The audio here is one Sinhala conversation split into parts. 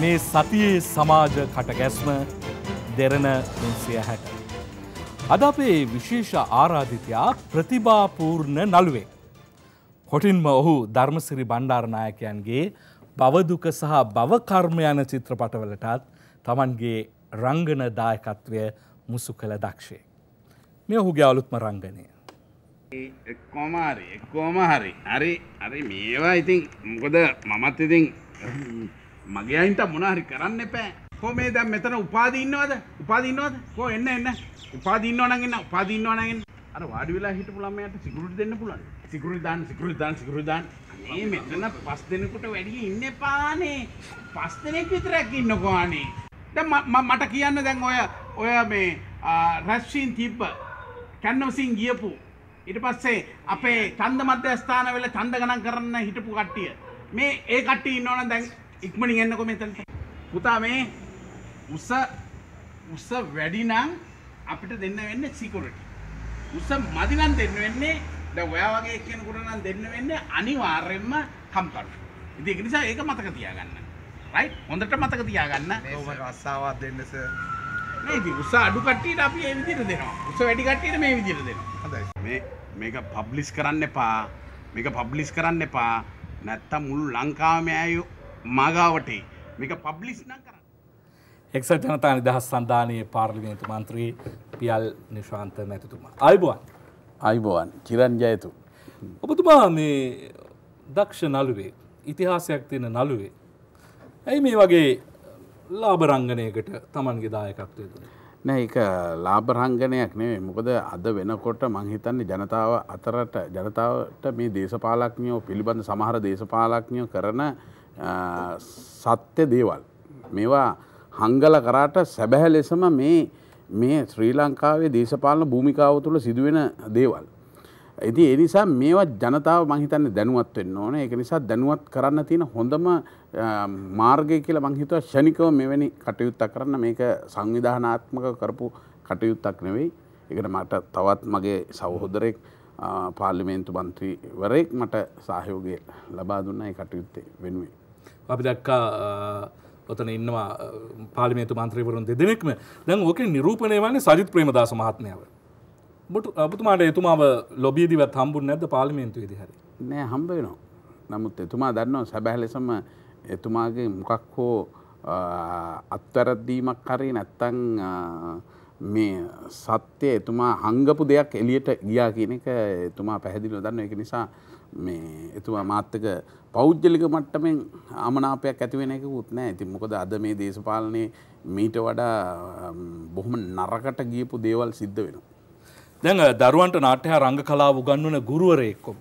මේ සතියේ සමාජ කටගැස්ම දෙරණ තුන්සිය හැට. අද අපේ විශේෂ ආරාධිතයා ප්‍රතිභාපූර්ණ නළුවේ. කොටින්ම ඔහු ධර්මසිරි බණ්ඩාරණායකයන්ගේ බවදුක සහ බවකර්ම යන චිත්‍රපටවලටත් තමන්ගේ රංගන දායකත්වය මුසු කළ දක්ෂේ. මේ ඔහුගේ අලුත්ම රංගනය. එක්කෝම හරි එක්කෝම හරි හරි හරි මේවා ඉතින් මොකද මමත් ඉතින් මගේ අයින්ට මොනහරි කරන්න එපෑ. කො මේ දැන් මෙතන උපාදි ඉන්නවද? උපාදි ඉන්නවද? කො එන්න එන්න. උපාදි ඉන්නව නම් එන්න. උපාදි ඉන්නව නම් එන්න. අර වාඩි වෙලා හිටපු ළමයාට සිකුරුටි දෙන්න පුළුවන්. සිකුරුටි දාන්න, සිකුරුටි දාන්න, සිකුරුටි දාන්න. මේ මෙතන පස් දෙනෙකුට වැඩි ඉන්න එපානේ. පස් දෙනෙක් විතරක් ඉන්නකෝ අනේ. දැන් මට කියන්න දැන් ඔය ඔය මේ රැස්වීන් තිබ්බ කැන්නවසින් ගියපු ඉට පස්සේ අපේ චන්ද මධ්‍යස්ථාන වෙල චන්ද ගණන් කරන්න හිටපු කට්ටිය මේ ඒ කට්ටි ඉන්නවන දැන් ඉක්මනින් එන්නකො මෙතනට. පුතා මේ උස උස වැඩි නම් අපිට දෙන්න වෙන්නේ සිකියුරිටි. උස මදි නම් දෙන්න වෙන්නේ දැන් ඔයා වගේ කෙනෙකුට නම් දෙන්න වෙන්නේ අනිවාර්යයෙන්ම කම්කරු. ඉතින් ඒක නිසා ඒක මතක තියාගන්න. රයිට්? හොඳට මතක තියාගන්න. ඔව් රස්සාවක් දෙන්න සර්. නෑ ඉතින් උස අඩු කට්ටියට අපි මේ විදිහට දෙනවා. උස වැඩි කට්ටියට මේ විදිහට දෙනවා. හොඳයි. මේ මේක පබ්ලිෂ් කරන්න එපා. මේක පබ්ලිෂ් කරන්න එපා. නැත්තම් මුළු ලංකාවම ඇයෝ මගාවට මේක පබ්ලිස් නම් කරන්න. එක්සත් ජනතා නිදහස් සන්ධානයේ පාර්ලිමේන්තු මන්ත්‍රී පියල් නිශාන්ත නැතිතුමා. අයිබුවන්. අයිබුවන් චිරන් ජයතු. ඔබතුමා මේ දක්ෂ නළුවේ ඉතිහාසයක් තියෙන නළුවේ. ඇයි මේ වගේ ලාබරංගනයකට තමන්ගේ දායකත්වය දුන. නෑ එක ලාබරංගනයක් නේ මොකද අද වෙනකොට මංහිතන්නේ ජනතාව අතරට ජනතාවට මේ දේශපාලක්ඥයෝ පිළිබඳ සමහර දේශපාලක්ඥයෝ කරන සත්‍ය දේවල්. මේවා හංගල කරාට සැබැහැ ලෙසම මේ මේ ශ්‍රී ලංකාවේ දේශපාලන භූමිකාව තුළ සිදුවෙන දේවල්. ඇති එනිසා මේවා ජනතාව මහිතන්න දැනුවත් වෙන්න ඕන එක නිසා දැනුවත් කරන්න තියෙන හොඳම මාර්ගය කියලා මංහිතුව ෂණිකව මෙවැනි කටයුත්තක් කරන්න මේක සංවිධානාත්මක කරපු කටයුත්තක් නෙවෙයි එකට මට තවත් මගේ සෞහොදරෙක් පාර්ලිමේන්තු මන්ත්‍රීවරයෙක් මට සහයෝගය ලබා දුන්න කටයුත්තේ වෙනුවේ. අපි දැක්කා ඔතන ඉන්නවා පාලිමේතු මන්ත්‍රීවරුන් දෙදෙනෙක්ම දැන් ඕකේ නිරූපණය වන්නේ සජිත් ප්‍රේමදාස මහත්මයාව. ඔබතුමාට එතුමාව ලොබීදිවත් හම්බුනේ නැද්ද පාර්ලිමේන්තුවේදී හරි? නෑ හම්බ වෙනවා. නමුත් එතුමා දන්නවා සැබෑ ලෙසම එතුමාගේ මොකක් හෝ අත්වැරද්දීමක් හරි නැත්තං මේ සත්‍යය එතුමා හංගපු දෙයක් එලියට ගියා කියන එක එතුමා පැහැදිලිව දන්න එක නිසා මේ එතුමා මාත්තක පෞද්ගලික මට්ටමෙන් ආමනාපයක් ඇතිවෙන එකකුත් නෑ ඇති මොකද අද මේ දේශපාලනය මීට වඩා බොහොම නරකට ගියපු දේවල් සිද්ධ වෙන. දැන් දරුවන්ට නාට්‍යහා රංග කලා උගන්වන ගුරුවරයෙක් ඔබ.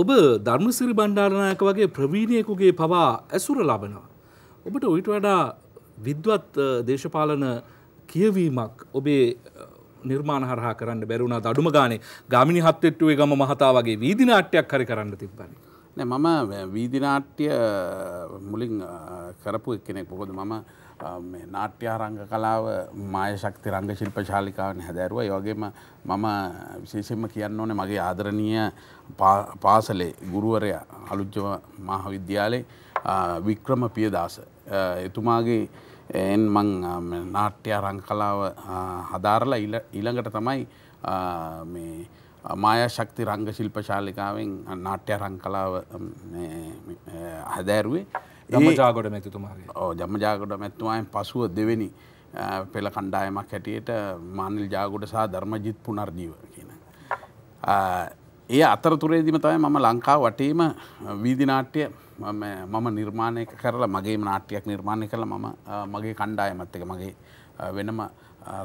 ඔබ ධර්මසිරි බණ්ඩාරනායක වගේ ප්‍රවීණයකුගේ පවා ඇසුර ලබනවා. ඔබට ඔයිට වඩා විද්වත් දේශපාලන කියවීමක් ඔබේ නිර්මාණ හරහා කරන්න බැරුණා අඩුම ගානේ ගාමිණි හත්වෙට්ටුවේ ගම මහතා වගේ වීදි නාට්‍යයක් හරි කරන්න තිබ්බනේ. නෑ මම වීදි නාට්‍ය මුලින් කරපු එක්කෙනෙක් මොකද මම නාට්‍ය රංග කලාව මාය ශක්ති රංග ශිල්ප ශාලිකාවෙන් හැදෑරුවා. ඒ වගේම මම විශේෂයෙන්ම කියන්න ඕනේ මගේ ආදරණීය පාසලේ ගුරුවරයා අලුත්ජව මහාවිද්‍යාලේ වික්‍රම පියදාස එතුමාගේ එන් මං නාට්‍ය රංකලාව හදාරලා ඊළඟට තමයි මායා ශක්ති රංග ශිල්ප ශාලිකාවෙන් නාට්‍ය රංකලාව හදෑරුවේ ජමජාගොඩ මැතිතුමා ඕ ජමජාගොඩ මැත්තුමායෙන් පසුව දෙවෙනි පෙළ කණ්ඩායමක් හැටියට මානිල් ජාගොඩ සහ ධර්මජිත් පුනර්ජීව කියන. ඒ අතරතුරේදිම තමයි මම ලංකා වටේම වීදිනාට්‍ය මම නිර්මාණය කරලා මගේ නාට්‍යයක් නිර්මාණය කළ මම මගේ කණ්ඩායමත් එක මගේ වෙනම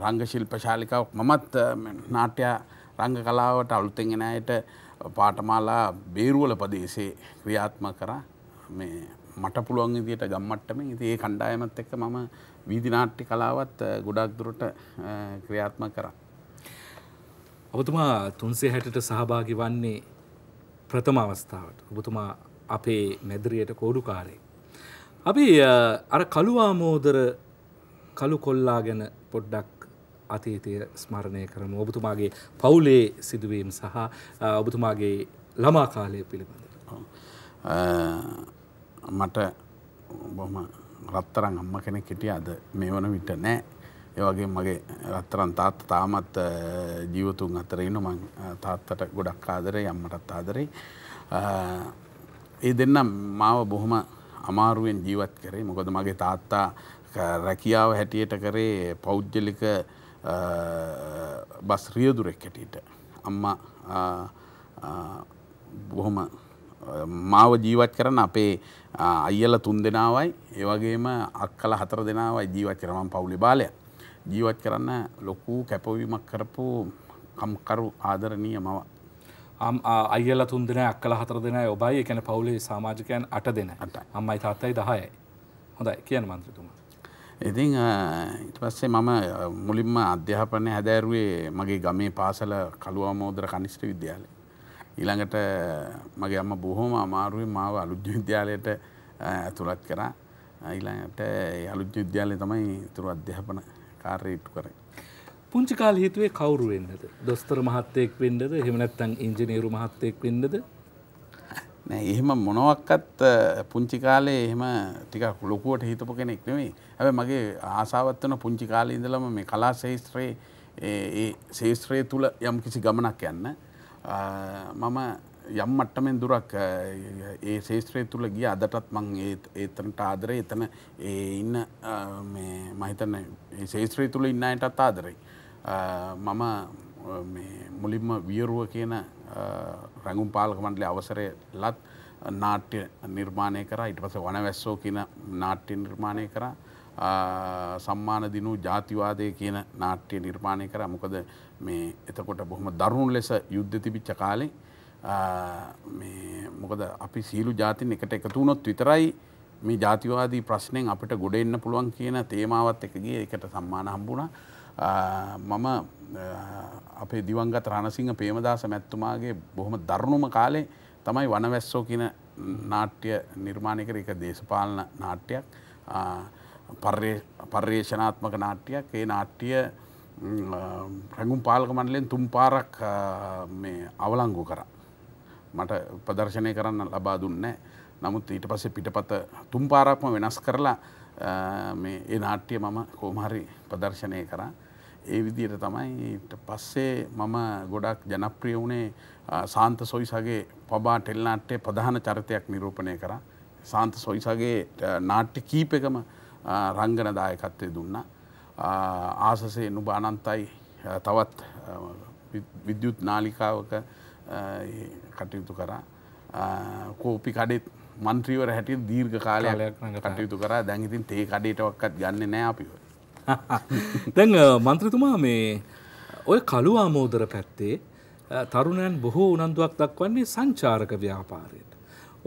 රංගශිල්ප ශාලිකාවක් මමත් නාට්‍ය රංග කලාවට අලුතෙන්ගෙන අයට පාටමාලා බේරුවල පදේශේ ක්‍රියාත්ම කරා මේ මට පුළුවන් ඉදියට ගම්මට්ටම ඉති ඒ කණ්ඩායමත් එක්ක මම වීදිනාට්ටි කලාවත් ගොඩක් දුරට ක්‍රියාත්ම කරා. ඔබතුමා තුන්සේ හැටට සහභාගි වන්නේ ප්‍රථම අවස්ථාවට. ඔබතුමා අපේ මැදිරියට කෝඩුකාරේ. අපි අර කළුවාමෝදර කළු කොල්ලා ගැන පොඩ්ඩක් අතීතය ස්මරණය කරම ඔබතුමාගේ පවුලේ සිදුවීම් සහ ඔබතුමාගේ ළමා කාලය පිළිබඳ. මට බොහම රත්තරන් අම්ම කෙනෙක් හිටිය අද මේ වන විට නෑ ඒවගේ මගේ රත්තරන් තාත් තාමත් ජීවතුන් අතරඉන්න මං තාත්තට ගොඩක් ආදරේ යම්මටත් ආදරේ ඒ දෙන්නම් මාව බොහොම අමාරුවෙන් ජීවත් කරේ මොකද මගේ තාත්තා රැකියාව හැටියට කරේ පෞද්ගලික බස් රියදුරෙක් හැටියට. අම්මා බොහොම මාව ජීවත් කරන අපේ අයියල තුන් දෙනාවයි ඒවගේම අක්කල හතර දෙනාවයි ජීවත් කරමන් පවුලි බාලය ජීවත් කරන්න ලොකු කැපවීමක් කරපු කම්කරු ආදරණීය මව අයල තුන් දෙෙන අක්කල හතර දෙෙන ඔබයි එකැන පවුලේ සමාජකයන් අට දෙන අම්මයි තාත්තයි දහයයි හොඳයි කියන මන්ත්‍රතුමා. ඉතිං ඉට පස්සේ මම මුලින්ම අධ්‍යාපනය හැදෑරුවේ මගේ ගමේ පාසල කළුවමෝදර කනිෂ්ට විද්‍යාලය. ඊළඟට මගේ අම බොහෝම අමාරුවෙන් මාව අලුද්‍ය විද්‍යාලයට ඇතුළත් කරා ඊළඟට අලුද්‍ය විද්‍යාලය තමයි තුරු අධ්‍යාපන කාර්යයටු කරේ. පුංචි කාල හිතුවේ කවුරු වෙන්නද දොස්තර මහත්තයෙක් වෙන්නද එහෙම නැත්නම් ඉංජිනේරු මහත්තයෙක් වෙන්නද නෑ එහෙම මොනවක්වත් පුංචි කාලේ එහෙම ටිකක් ලොකුවට හිතපු කෙනෙක් නෙමෙයි හැබැයි මගේ ආසාවත් වෙන පුංචි කාලේ ඉඳලම මේ කලා ශාස්ත්‍රයේ ඒ ශාස්ත්‍රයේ තුල යම් කිසි ගමනක් යන්න මම යම් මට්ටමෙන් දුරක් ඒ ශේත්‍රය තුළ ගිය අදටත් මං ඒතනට ආදරේ එතන ඒ ඉන්න මහිතන ශේත්‍රය තුළ ඉන්න අයටත් ආදරයි මම මුලින්ම වියරුව කියන රැඟුම් පාලක මණ්ඩලි අවසරය ලත් නාට්‍ය නිර්මාණය කර ඉට පස වනවැස්සෝ කියන නාට්‍ය නිර්මාණය කර සම්මාන දිනූ ජාතිවාදය කියන නාට්‍ය නිර්මාණය කර මොකද මේ එතකොට බොහොම දරුණු ලෙස යුද්ධ තිබිච්ච කාලේ මොකද අපි සීලු ජාතින් එකට එකතුනොත් විතරයි මේ ජාතිවාදී ප්‍රශ්නයෙන් අපිට ගොඩ එන්න පුළුවන් කියන තේමාවත් එකගේ එකට සම්මාන හම්බුණා මම අපේ දිවංගත රණසිංහ පේමදාස මැත්තුමාගේ බොහොම දරුණුම කාලේ තමයි වනවැස්සෝ කියන නාට්‍ය නිර්මාණයකර එක දේශපාලන නාට්‍යයක් පර්යේෂනාත්මක නාට්‍යයක් ඒ නාට්‍ය රැගුම් පාලක මණ්ඩලෙන් තුම් පාරක් අවලංගු කර මට ප්‍රදර්ශනය කරන්න ලබා දුන්නේ නමුත් ඊට පස්සේ පිටපත තුම් පාරක්ම වෙනස් කරලා ඒ නාට්‍ය මම කෝමහරි ප්‍රදර්ශනය කරා ඒ විදියට තමයි ඊට පස්සේ මම ගොඩක් ජනප්‍රිය වුණේ සාන්ත සොයිසගේ පබා ටෙල්නාට්ටේ ප්‍රධාන චරිතයක් නිරූපණය කර සාන්ත සොයිසගේ නාට්‍ය කීපකම රංගන දායකත්වය දුන්නා ආසසේ නුබ අනන්තයි තවත් විද්‍යුත් නාලිකාවක කටයුතු කරා කෝපි කඩෙත් මන්ත්‍රීවර හැටිය දීර්ඝ කාලයක් කටයුතු කරා දැන් ඉතින් තේ කඩේටවක්කත් ගන්න නෑ අපිව දැන් මන්ත්‍රතුමා මේ ඔය කළු ආමෝදර පැත්තේ තරුණයන් බොහෝ උනන්දුවක් දක්වන්නේ සංචාරක ව්‍යාපාරයට.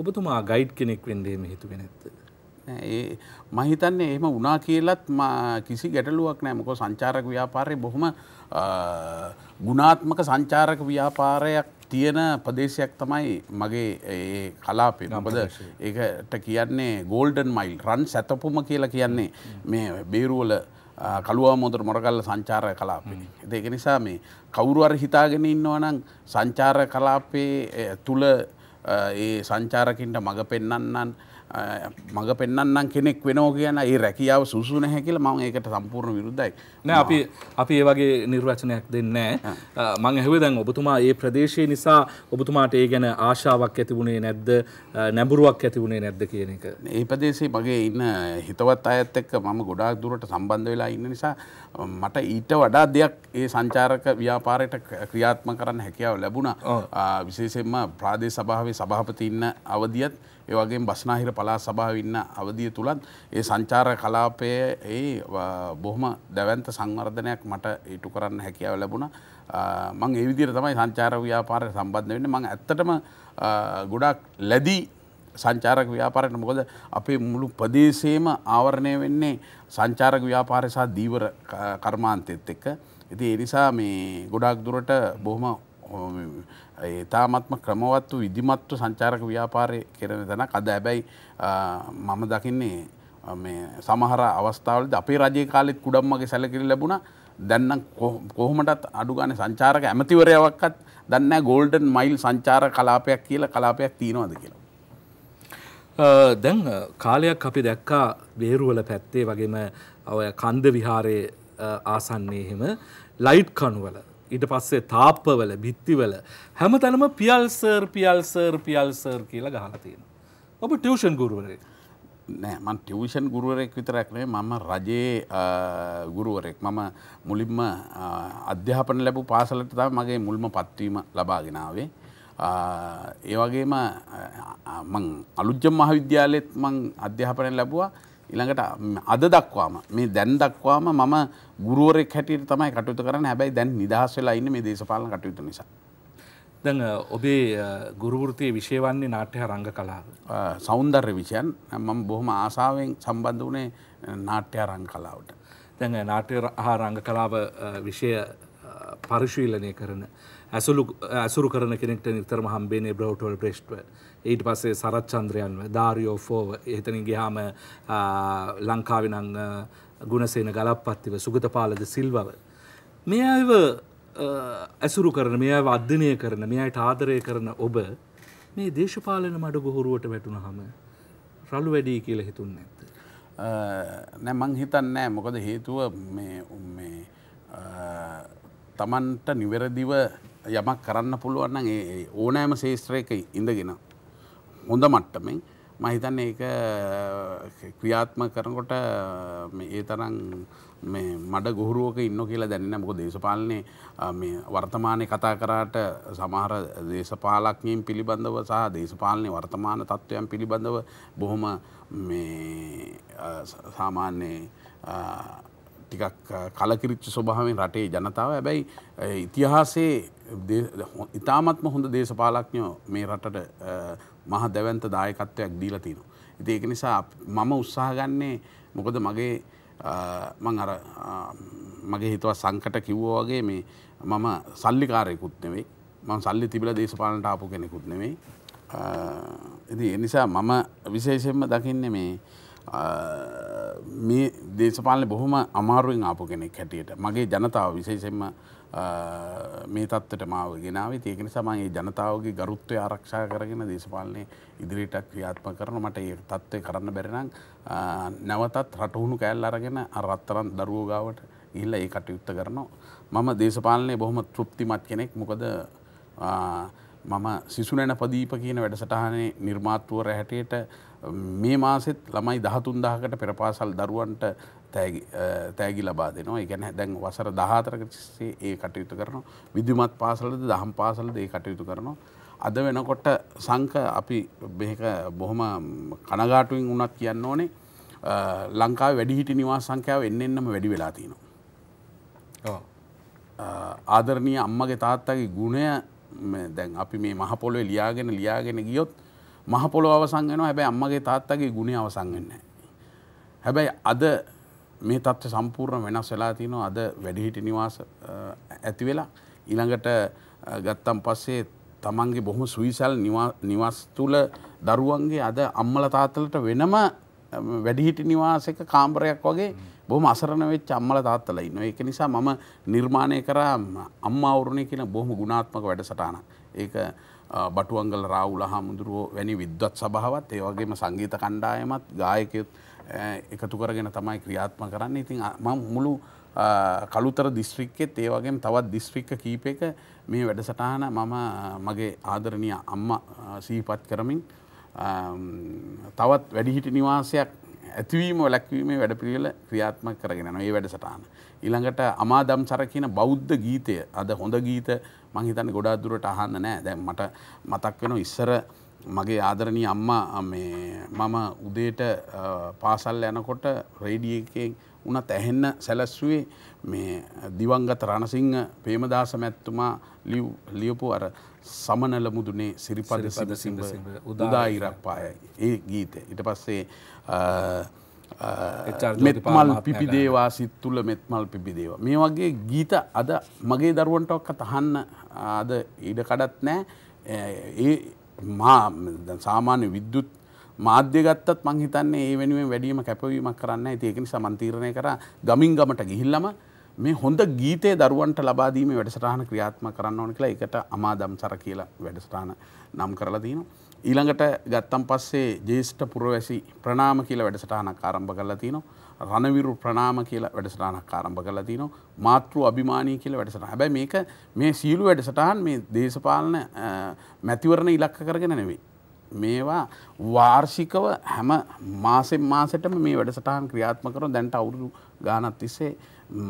ඔබතුමා ගයිඩ් කෙනෙක් වෙන්ඩේම හිතුවෙ නැත්ත. ඒ මහිතන්නේ එහෙම වනා කියලත් කිසි ගැටලුවක් නෑ මොකෝ සංචාරක ව්‍යාපාරය බොහොම ගුණාත්මක සංචාරක ව්‍යාපාරයක් තියෙන ප්‍රදේශයක් තමයි මගේ කලාපේ නොබද ඒට කියන්නේ ගෝල්ඩන් මයිල් රන් සැතපුම කියලා කියන්නේ මේ බේරුවල කළුව මොදර මොරගල්ල සංචාරය කලාපේ. ඒක නිසා මේ කවුරුවර හිතාගෙන ඉන්නවනම් සංචාර කලාපේ තුළ ඒ සංචාරකින්ට මඟ පෙන්නන්නන් මඟ පෙන්න්නම් කෙනෙක් වෙනෝ කියන ඒ රැකියාව සුසු නැහැ කියලා මම ඒකට සම්පූර්ණ විරුද්ධයි. නෑ අපි අපි ඒ වගේ නිර්වචනයක් දෙන්නේ නැහැ. මම ඇහුවේ දැන් ඔබතුමා ඒ ප්‍රදේශය නිසා ඔබතුමාට ඒ ගැන ආශාවක් ඇති වුණේ නැද්ද? නැඹුරුවක් ඇති වුණේ නැද්ද කියන එක. මේ ප්‍රදේශයේ මගේ ඉන්න හිතවත් අයත් එක්ක මම ගොඩාක් දුරට සම්බන්ධ වෙලා ඉන්න නිසා මට ඊට වඩා දෙයක් ඒ සංචාරක ව්‍යාපාරයට ක්‍රියාත්මක කරන්න හැකියාව ලැබුණා. විශේෂයෙන්ම ප්‍රාදේශ සභාවේ සභාපති ඉන්න අවධියත් ඒවගේ බස්නාහිර පලා සභාව ඉන්න අවධිය තුළත් ඒ සංචාර කලාපය ඒ බොහොම දැවන්ත සංවර්ධනයක් මට ඉටු කරන්න හැකියාව ලැබුණ මං ඒවිදිර තමයි සංචාර ව්‍යාපාරය සම්බන්ධ වෙන්න මං ඇත්තටම ගොඩක් ලැදී සංචාරක ව්‍යාපාරයට මොකද අපේ මුළු ප්‍රදේශයේම ආවරණය වෙන්නේ සංචාරක ව්‍යාපාරය සහ දීවර කර්මාන්තයත් එක්ක. ඉතින් ඒ නිසා මේ ගොඩාක් දුරට බොහොම ඒතාමත්ම ක්‍රමවත්තු විදිමත්තු සංචාරක ව්‍යාපාරය කරන තැනක් අද ඇබැයි මම දකින්නේ සමහර අවස්ථාවලද අපේ රජය කාලෙත් කුඩම්මගේ සැලකිරි ලැබුණ දැන්නම් කොහොමටත් අඩුගාන සංචාරක ඇමතිවරයවක්කත් දන්න ගෝල්ඩන් මයිල් සංචාර කලාපයක් කියල කලාපයක් තියෙනවාද කියලා. දැන් කාලයක් අපි දැක්කා බේරුවල පැත්තේ වගේම කන්ද විහාරයේ ආසන්නේ එහෙම ලයිට් කනුවල ඊට පස්සේ තාප්පවල බිත්තිවල හැම තැනම පියල්සර් පියල්සර් පියල්සර් කියලා ගහලා තියෙන. ඔබ ටියවෂන් ගුරුවරේ නෑ මන් ටියවෂන් ගුරුවරෙක් විතරක්නේ මම රජයේ ගුරුවරෙක් මම මුලින්ම අධ්‍යාපන ලැබූ පාසලට තම මගේ මුල්ම පත්වීම ලබාගෙනාවේ. ඒ වගේම මං අලුජ්ජම් මහවිද්‍යාලෙත් මං අධ්‍යාපනය ලැබවා ඉළඟට අද දක්වාම මේ දැන් දක්වාම මම ගුරුවරෙක් හැටියට තමයි කටයුතු කරන්න හැබැයි දැන් නිදහස් වෙලා ඉන්න මේ දේශපාලන කටයුතු නිසා. දැන් ඔබේ ගුරුවෘතිය විෂය වන්නේ නාට්‍ය රංග කලාව. සෞන්දර්ය විෂයන් මම බොහොම ආසාවෙන් සම්බන්ධ වුණේ නාට්‍ය රංග කලාවට. දැන් නාට්‍ය හා රංග කලාව විෂය පරිශීලනය කරන ඇසුරු කරන කෙනෙක්ට නිතරම හම්බේනේ බ්‍රව්ටවල් ප්‍රේෂ්ටව ඊට පස්සේ සරච්චන්ද්‍රයන්ව ධාරියෝ ෆෝව එතනින් ගියාම ලංකාවිනං ගුණසේන ගලප්පත්තිව සුගතපාලද සිල්වව. මේ අයව ඇසුරු කරන මේ අය අධ්‍යනය කරන මේ අයට ආදරය කරන ඔබ මේ දේශපාලන මඩ ගොහුරුවට වැටුණහම රළු වැඩී කියල හිතුන්න ඇත්ත. නෑ මං හිතන්නෑ මොකද හේතුව තමන්ට නිවැරදිව යමක් කරන්න පුළුවන්න ඕනෑම ශේෂත්‍රයක ඉඳගෙන හොඳ මට්ටමෙන් මහිතන්න ඒක ක්‍රියාත්ම කරනකොට ඒ තරන් මඩ ගොහරුවක ඉන්න කියලා දැන්න මොක දේශපාලනය වර්තමානය කතා කරාට සමහර දේශපාලක්ඥයෙන් පිළිබඳව සහ දේශපාලනය වර්තමාන තත්ත්වයන් පිළිබඳව බොහොම සාමාන්‍ය ටිකක් කලකිරිච්ච ස්වභාවෙන් රටේ ජනතාව ඇබැයි ඉතිහාසේ ඉතාමත්ම හොඳ දේශපාලක්ඥෝ මේ රටට මහ දැවන්ත දායකත්වයක් දීලා තියෙනවා. ඉතින් ඒක නිසා මම උත්සාහ ගන්නේ මොකද මගේ මං අර මගේ හිතවත් සංකට කිව්වා වගේ මේ මම සල්ලිකාරයෙකුත් නෙවෙයි. මම සල්ලි තිබිලා දේශපාලනට ආපු කෙනෙකුත් නෙවෙයි. ඉතින් ඒ නිසා මම විශේෂයෙන්ම දකින්නේ මේ මේ දේශපාලන බොහොම අමාරුවෙන් ආපු කෙනෙක් හැටියට මගේ ජනතාව විශේෂෙන්ම මේ තත්වට මාව ගෙනාව ඒකෙන සමන් ඒ ජනතාවගේ ගරුත්වය ආරක්ෂා කරගෙන දේශපාලනය ඉදිරිට ක්‍රියාත්ම කරන මට ඒ තත්ත්වය කරන්න බැරිනම් නැවතත් රටහුණු කෑල් අරගෙන අරත්තරන් දරුවෝගාවට ඉල්ල ඒ කටයුත්ත කරනවා මම දේශපාලනය බොහොම තෘප්තිමත් කෙනෙක් මොකද මම සිසුනැන පදීප කියන වැඩසටහනේ නිර්මාත්තුවර හැටියට මේ මාසෙත් ළමයි දහතුන් දහකට පෙරපාසල් දරුවන්ට තෑගි ලබා දෙනවා එකැන දැන් වසර දහතරකසේ ඒ කටයුතු කරන විදුමත් පාසලද දහම් පාසලද ඒ කටයුතු කරනවා. අද වෙනකොට සංක අපි බෙක බොහොම කනගාටුවෙන් වනත් කියන්න ඕනේ ලංකා වැඩිහිටි නිවා සංඛ්‍යාව එන්න එන්නම වැඩි වෙලා තිනවා. ආදරණය අම්මගේ තාත්තගේ ගුණය දැන් අපි මේ මහපොලොේ ලියාගෙන ලියාගෙන ගියොත් මහපොළො අවසන් වෙනවා හැබැයි අම්මගේ තාත්තගේ ගුණේ අවසන් වෙන්නේ නැහැ. හැබැයි අද මේ තත්ත්වය සම්පූර්ණ වෙනස් වෙලා තියෙනවා අද වැඩිහිටි නිවාස ඇති වෙලා ඊළඟට ගත්තම් පස්සේ තමන්ගේ බොහොම සුවිසල් නිවාස තුල දරුවන්ගේ අද අම්මලා තාත්තලට වෙනම වැඩිහිටි නිවාසයක කාමරයක් වගේ බොහොම අසරණ වෙච්ච අම්මලා තාත්තලා ඉන්නවා. ඒක නිසා මම නිර්මාණය කරා අම්මා වරුණේ කියන බොහොම ගුණාත්මක වැඩසටහනක්. ඒක බටුවන්ගල රාවුල හාමුදුරුවෝ වැනි විද්වත් සභාවත් ඒවගේම සංගීත කණ්ඩායමත් ගායකයුත් එකතු කරගෙන තමයි ක්‍රියාත්ම කරන්න ඉතින් මුළු කළුතර දිස්ත්‍රික්කෙත් ඒවගේ තවත් දිස්ත්‍රික්ක කීපයක මේ වැඩසටහන මම මගේ ආදරණය අම්ම සීපත් කරමින් තවත් වැඩිහිටි නිවාසයක් ඇතිවීම වැලැක්වීමේ වැඩපිළිවෙල ක්‍රියාත්ම කරගෙන ඒ වැඩසටහන. ඉළඟට අමාදම් සර කියන බෞද්ධ ගීතය අද හොඳ ගීත මං හිතන්නේ ගොඩාක් දුරට අහන්න නෑ දැන් මට මතක් වෙනවා ඉස්සර මගේ ආදරණීය අම්මා මේ මම උදේට පාසල් යනකොට රේඩියෝ එකෙන් උනත් ඇහෙන්න සැලැස්සුවේ මේ දිවංගත රණසිංහ ප්‍රේමදාස මැතිතුමා ලියපු අර සමනල මුදුනේ සිරිපද සිඹ උදා ඉරප්පායයි ඒ ගීතය ඊට පස්සේ මෙත්මල් පිපිදේවා සිත් තුළ මෙත්මල් පිපිදේවා. මේ වගේ ගීත අද මගේ දරුවන්ටක් අතහන්න අද ඉඩ කඩත් නෑ ඒ මා සාමාන්‍ය විද්‍යුත් මාධ්‍ය ගත්තත් මං හිතන්නේ ඒ වෙනුවෙන් වැඩියීම කැපවීමක් කරන්න ඇති ඒකනි සමන්තීරණය කර ගමින් ගමට ගිහිල්ලම මේ හොඳ ගීතය දරුවන්ට ලබාදීම වැඩසටහන ක්‍රියාත්ම කරන්න ඕන කියලා එකට අමාදම් සර කියලා වැඩසටාන නම් කරලා දීනවා. ඊළඟට ගත්තම් පස්සේ ජේෂ්ඨ පුරවැසි ප්‍රනාම කියලා වැඩසටහනක් ආරම්භ කරලා තිනවා රණවිරු ප්‍රනාම කියලා වැඩසටහනක් ආරම්භ කරලා තිනවා මාතෘ අභිමානී කියලා වැඩසටහන. හැබැයි මේක මේ සීළු වැඩසටහන් මේ දේශපාලන මැතිවරණ ඉලක්ක කරගෙන නෙවෙයි. මේවා වාර්ෂිකව හැම මාසෙන් මාසටම මේ වැඩසටහන් ක්‍රියාත්මක කරන දැන්ට අවුරුදු ගානක් තිස්සේ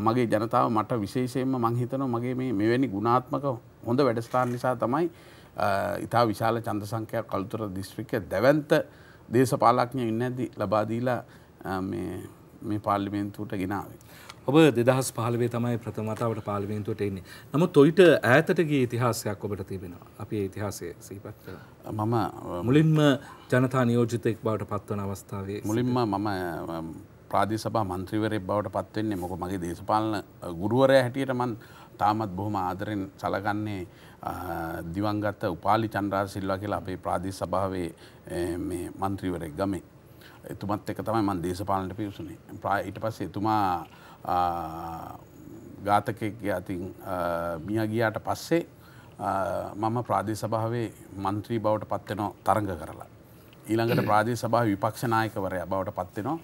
මගේ ජනතාව මට විශේෂයෙන්ම මං හිතනවා මගේ මේ මෙවැනි ගුණාත්මක හොඳ වැඩසටහන් නිසා තමයි ඉතා විශාල චන්ද සංකයක් කළුතුර දිස්ත්‍රික දැවන්ත දේශපාලක්ඥය ඉන්නඇදි ලබාදීලා මේ පාල්ලිමේන්තුවට ගෙනාවේ. ඔබ දෙදහස් පහලවේ තමයි ප්‍රථමතාවට පාලිමේන්තුවට එන්නේ නමුත් ඔයිට ඇතටගේ ඉතිහාසයක් ඔබට තිබෙනවා අපි ඉතිහාසය සීපත් මම මුලින්ම ජනතා නියෝජිතෙක් බවට පත්වන අවස්ථාවේ මුලින්ම මම ප්‍රාදි සබා මන්ත්‍රීවරය බවට පත්වෙන්නේ මොක මගේ දේශපාලන ගුරුවරය හැටියට මන් තාමත් බොහොම ආදරෙන් සලගන්නේ දිවංගත උපාලි චන්ද්‍රා සිල්වා කියලා අපේ ප්‍රාදේශ සභාවේ මේ മന്ത്രിවරයෙක් ගමේ. එතුමත් එක තමයි මම දේශපාලනට පිවිසුනේ. ඊට පස්සේ එතුමා ඝාතකෙක්ගේ අතින් මිය ගියාට පස්සේ මම ප්‍රාදේශ සභාවේ മന്ത്രി බවට පත් වෙනවා තරඟ කරලා. ඊළඟට ප්‍රාදේශ සභාවේ විපක්ෂ නායකවරයා බවට පත් වෙනවා.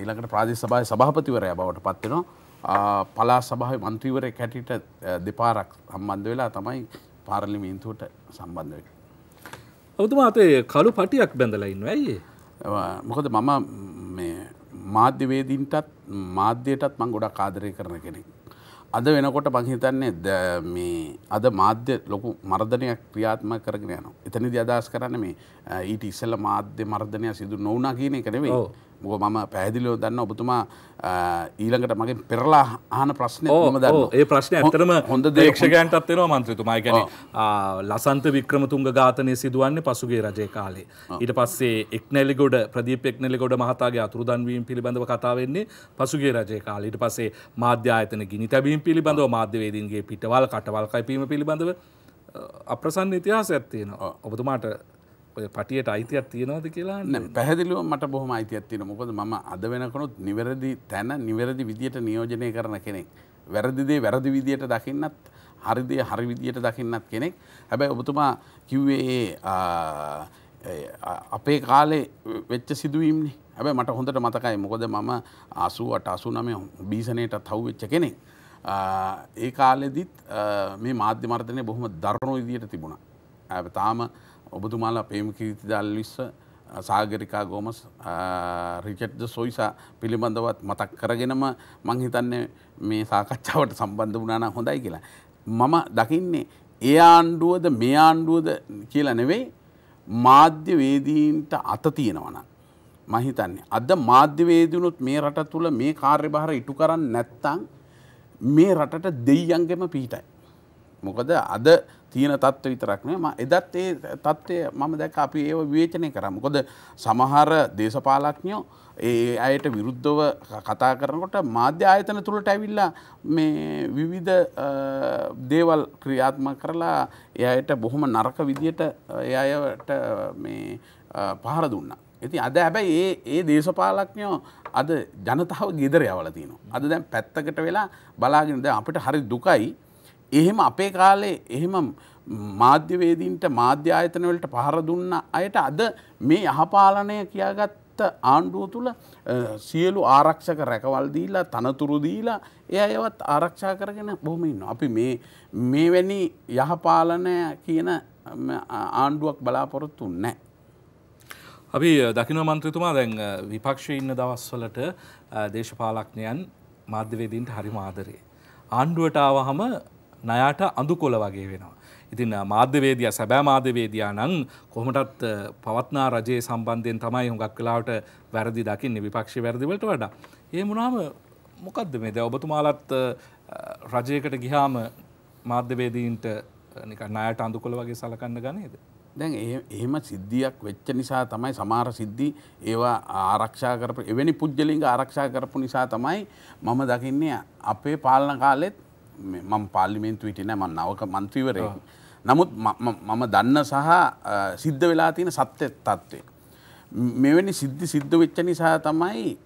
ඊළඟට ප්‍රාදේශ සභාවේ සභාපතිවරයා බවට පත් වෙනවා. පලා සභාව මන්ත්‍රීවරය කැටිට දෙපාරක් සම්බන්ධ වෙලා තමයි පාර්ලිමීන්තුවට සම්බන්ධ වෙන. ඔබතුමා අතේ කළු පටියක් බැඳලා ඉන්නවා ඇයි? මොකද මම මේ මාධ්‍යවේදීන්ටත් මාධ්‍යයටත් මම ගොඩක් ආදරය කරන කෙනෙක්. අද වෙනකොට මං හිතන්නේ මේ අද මාධ්‍ය ලොකු මර්ධනයක් ක්‍රියාත්මක කරගෙන යනවා. එතනදී අදහස් කරන්නේ මේ ඊට ඉස්සෙල්ලා මාධ්‍ය මර්ධනය සිදු නොවුණා කියන එක නෙවෙයි. මොක මම පැහැදිලිව දන්න ඔබතුමා ඊළඟට මගේ පෙරලා ආන ප්‍රශ්නය ම දන්න ඒ ප්‍රශ්නය ඇතරම හොඳ දේක්ෂකයන්ටත්වෙන මන්ත්‍රතුමා ගැන ලසන්ත වික්‍රමතුන්ග ඝාතනය සිදුවන්නේ පසුගේ රජය කාලේ ඊට පස්සේ එක්නැලිගොඩ ප්‍රදීප එක්නෙලිගොඩ මහතාගේ අතුරුදන්වීම් පිළිබඳව කතාවෙන්නේ පසුගේ රජය කාලීට පස්සේ මාධ්‍යායතන ගිනි තැබීම් පිළිබඳව මාධ්‍යවේදීන්ගේ පිටවල් කටවල් කයිපීම පිළිබඳව අප්‍රසන්න ඉතිහාස ඇත්තියෙන ඔබතුමාට ඔය පටියට අයිතියක් තියෙනවද කියලා පැහදිලුව මට බොහම අයිතියක් තියෙන මොකද ම අද වෙනකනුත් නිවැරදි තැන නිවැරදි විදියට නියෝජනය කරන කෙනෙක්. වැරදිදේ වැරදි විදියට දකින්නත් හරිදේ හරි විදියට දකින්නත් කෙනෙක් හැබැයි ඔබතුමා කිව්වේ අපේ කාලේ වෙච්ච සිදුවීම්නි හැබ මට හොඳට මතකයි මොකද මම අසුවට අසු නමය බීසනයට තව් වෙච්ච කෙනෙක්. ඒ කාලෙදිත් මේ මාධ්‍ය මර්තනය බොහොම දරුණු විදියට තිබුණා. ඇ තාම ඔබතුමාලා ප්‍රේමකීති දල්ලිස්ස සාගරිකා ගෝමස් රිචට්ද සොයිසා පිළිබඳවත් මතක් කරගෙනම මං හිතන්නේ මේ සාකච්ඡාවට සම්බන්ධ වුණනා හොඳයි කියලා. මම දකින්නේ ඒ ආණ්ඩුවද මේ ආණ්ඩුවද කියලා නෙවෙයි මාධ්‍යවේදීන්ට අත තියෙනවන. මහිතන්නේ අද මාධ්‍යවේදනුත් මේ රට තුළ මේ කාර්යභාර ඉටු කරන්න නැත්තං මේ රටට දෙයියන්ගෙම පිහිටයි. මොකද අද තියෙන තත්ත්ව විතරක් නේ මම එදත් ඒ தත්ත්වය මම දැක්ක අපි ඒව විවේචනය කරා. මොකද සමහර දේශපාලඥයෝ ඒ අයට විරුද්ධව කතා කරනකොට මාධ්‍ය ආයතන තුලට ඇවිල්ලා මේ විවිධ දේවල් ක්‍රියාත්මක කරලා ඒ අයට බොහොම නරක විදියට ඒ අයට මේ පහර දුන්නා. ඉතින් අද හැබැයි ඒ ඒ දේශපාලඥයෝ අද ජනතාව ගෙදර යවලා තියෙනවා. අද දැන් පැත්තකට වෙලා බලාගෙන දැන් අපිට හරි දුකයි එහෙම අපේ කාලේ එහෙම මාධ්‍යවේදීන්ට මාධ්‍ය ආයතනවලට පහර දුන්න අයට අද මේ යහපාලනය කියාගත්ත ආණ්ඩුව තුළ සියලු ආරක්ෂක රැකවල් දීලා තනතුරු දීලා එය ඒවත් ආරක්ෂා කරගෙන බොහොම ඉන්න. අපි මේ මේවැනි යහපාලනය කියන ආණ්ඩුවක් බලාපොරොත්තු නැහැ. අපි දකින මන්ත්‍රතුමා දැන් විපක්ෂ ඉන්න දවස්වලට දේශපාලක්ඥයන් මාධ්‍යවේදීන්ට හරි මාදරේ. ආණ්ඩුවට ආවහම නයාට අඳුකොල වගේ වෙනවා. ඉතින් මාධ්‍යවේදියා සැබෑ මාධ්‍යවේදියා නම් කොහොමටත් පවත්නා රජයේ සම්බන්ධයෙන් තමයි හුඟක් වෙලාවට වැරදි දකින්නේ විපක්ෂ වැරදිවලට වඩා. එහෙම වුණාම මොකද්ද මේ දැන් ඔබතුමාලත් රජයකට ගියාම මාධ්‍යවේදීන්ට නිකන් ණයට අඳුකොල වගේ සලකන්න ගනේද? දැන් එහෙම සිද්ධියක් වෙච්ච නිසා තමයි සමහර සිද්ධි ඒවා ආරක්ෂා කරපු එවැනි පුජ්‍යලිංග ආරක්ෂා කරපු නිසා තමයි මම දකින්නේ අපේ පාලන කාලෙත් මම පාල්ලිමෙන්තු විටින ම නවක මන්ත්‍රීවරය. නමුත් මම දන්න සහ සිද්ධ වෙලා තියෙන සත්‍ය තත්ත්වය. මෙවැනි සිද්ධි සිද්ධ වෙච්ච නිසා තමයි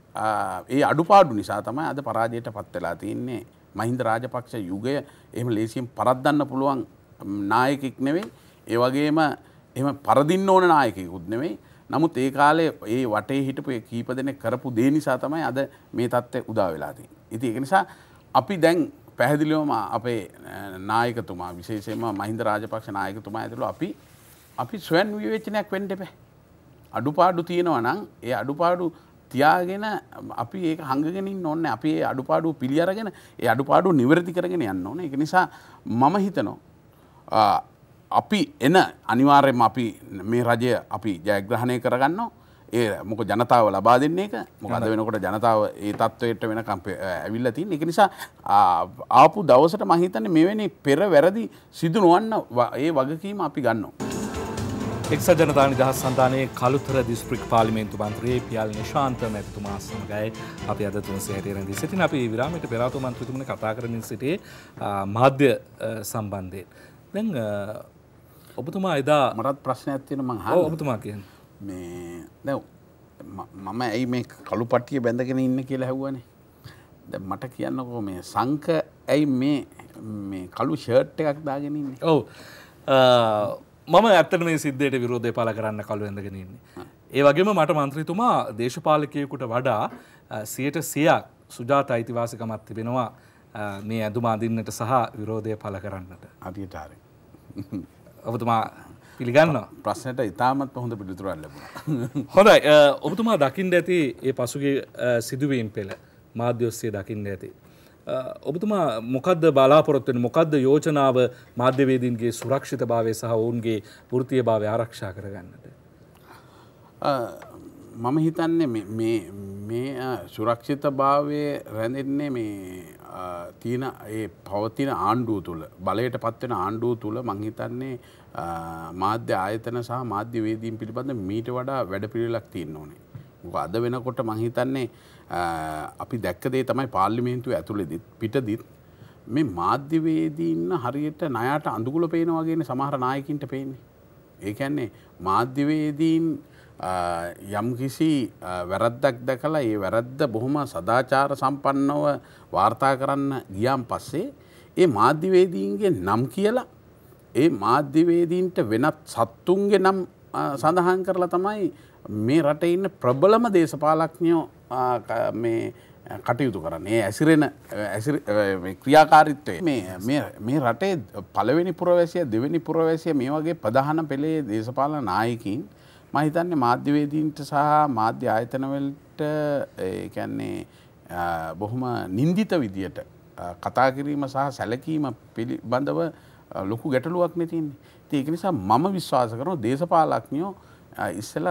ඒ අඩුපාඩු නිසා තමයි අද පරාජයට පත් වෙලා තියන්නේ මහින්ද රාජපක්ෂ යුගය එහෙම ලේසියෙන් පරද්දන්න පුළුවන් නායකෙක් නෙවෙයි ඒ වගේම එහෙම පරදින්න ඕන නායකයෙකුත් නෙවෙයි නමුත් ඒ කාලේ ඒ වටේ හිටපු කීප දෙනෙක් කරපු දේ නිසා තමයි අද මේ தත්ත්වය උදා වෙලා තියෙන්නේ. ඉතින් ඒක නිසා අපි දැන් පැහැදිලිවම අපේ නායකතුමා විශේෂම මහින්ද රාජපක්ෂ නායකතුමා ඇතුළු අපි අපි ස්වයන් විවේචනයක් වෙන්ට එපැ. අඩුපාඩු තියෙනවා නම් ඒ අඩුපාඩු තියාගෙන අපි ඒ හඟගෙනින් ඔන්න අපි ඒ අඩුපාඩු පිළි අරගෙන ඒ අඩුපාඩු නිවැරදි කරගෙන යන්න ඕන එක නිසා මම හිතනෝ අපි එන අනිවාර්යම අපි මේ රජය අපි ජයග්‍රහණය කරගන්නවා ඒ මොක ජනතාව ලබා දෙන්නේ එක මොකද වෙනකොට ජනතාව ඒ තත්ත්වයට වෙන කම්පේ ඇවිල්ල තින් එක නිසා ආපු දවසට මහිතන්න මෙවැනි පෙර වැරදි සිදු නොවන්න ඒ වගකීම අපි ගන්නවා. එක්ස ජනතා නිදහස් සන්ධානයේ කළුතර දිස්ත්‍රික් පාලිමේන්තු මන්ත්‍රයේ පියල් නිශාන්ත මැතිතුමා සමගයි අපි අද තුන් සැහැටියරදී සිටින අපි විරාමයට පෙරාතු මන්ත්‍රතුමන කතා කරමින් සිටියේ මාධ්‍ය සම්බන්ධයෙන්. දැන් ඔබතුමා එදා මටත් ප්‍රශ්නයක් තියෙන මං ඔබතුමා කියන්නේ මේ දැව් මම ඇයි මේ කළු පට්ටිය බැඳගෙන ඉන්න කියලා හැවුවනේ ද මට කියන්නකෝ මේ සංක ඇයි මේ කළු ෂර්ට් එකක් දාගෙනන්නේ ඔව මම ඇත්තට මේ සිද්ධයට විරෝධය පාල කරන්න කළු ඇඳගෙනන්නේ ඒ වගේම මට මන්ත්‍රීතුමා දේශපාලකයකුට වඩා සියට සියක් සුජාත අයිතිවාසිකමත් තිබෙනවා මේ ඇඳුම අඳින්නට සහ විරෝධය පල කරන්නට අධිටාරය ඔබතුමා පිළිගන්නවා ප්‍රශ්නයට ඉතාමත් හොඳ පිළිතුරක් ලැබුණා. හොඳයි ඔබතුමා දකින්න ඇති ඒ පසුගිය සිදුවීම් පෙළ මාධ්‍ය ඔස්සේ දකින්න ඇති. ඔබතුමා මොකද්ද බලාපොරොත්තු වෙන්නේ මොකද්ද යෝජනාව මාධ්‍යවේදීන්ගේ සුරක්ෂිතභාවය සහ ඔවුන්ගේ වෘත්තීයභාවය ආරක්ෂා කරගන්නට? මම හිතන්නේ මේ මේ සුරක්ෂිතභාවයේ රැඳෙන්නේ මේ තියෙන ඒ පවතින ආණ්ඩුව තුළ බලයට පත්වෙන ආණ්ඩුව තුළ මංහිතන්නේ මාධ්‍ය ආයතන සහ මාධ්‍යවේදීන් පිළිබඳ මීට වඩා වැඩපිළිලක් තියන්න ඕනේ. අද වෙනකොට මහිතන්නේ අපි දැක්කදේ තමයි පාර්ලිමේන්තුව ඇතුළෙදිත් පිටදිත් මේ මාධ්‍යවේදීන්න හරියට නයාට අඳුගුල පේන වගේන සමහර නායකින්ට පේන්නේ. ඒකැන්නේ මාධ්‍යවේදීන් යම්කිසි වැරද්දක් දැකලා ඒ වැරද්ද බොහොම සදාචාර සම්පන්නව වාර්තා කරන්න ගියම් පස්සේ ඒ මාධ්‍යවේදීන්ගේ නම් කියලා ඒ මාධ්‍යවේදීන්ට වෙනත් සත්තුන්ගේ නම් සඳහන් කරලා තමයි මේ රට ඉන්න ප්‍රබලම දේශපාලක්ඥෝ මේ කටයුතු කරන්නේ ඇසිරෙන ක්‍රියාකාරිත්වය මේ රටේ පළවෙනි පුරවැසිය දෙවෙනි පුරවැසිය මේ වගේ ප්‍රධාන පෙළේ දේශපාල නායකින් මහිතන්නේ මාධ්‍යවේදීන්ට සහ මාධ්‍ය ආයතනවලට කැන්නේ බොහොම නින්දිත විදියට කතා කිරීම සහ සැලකීම පිළිබඳව ලොකු ගැටලුවක් නැතින්නේ ඒක නිසා මම විශ්වාස කරන දේශපාලක්ඥයෝ ඉස්සල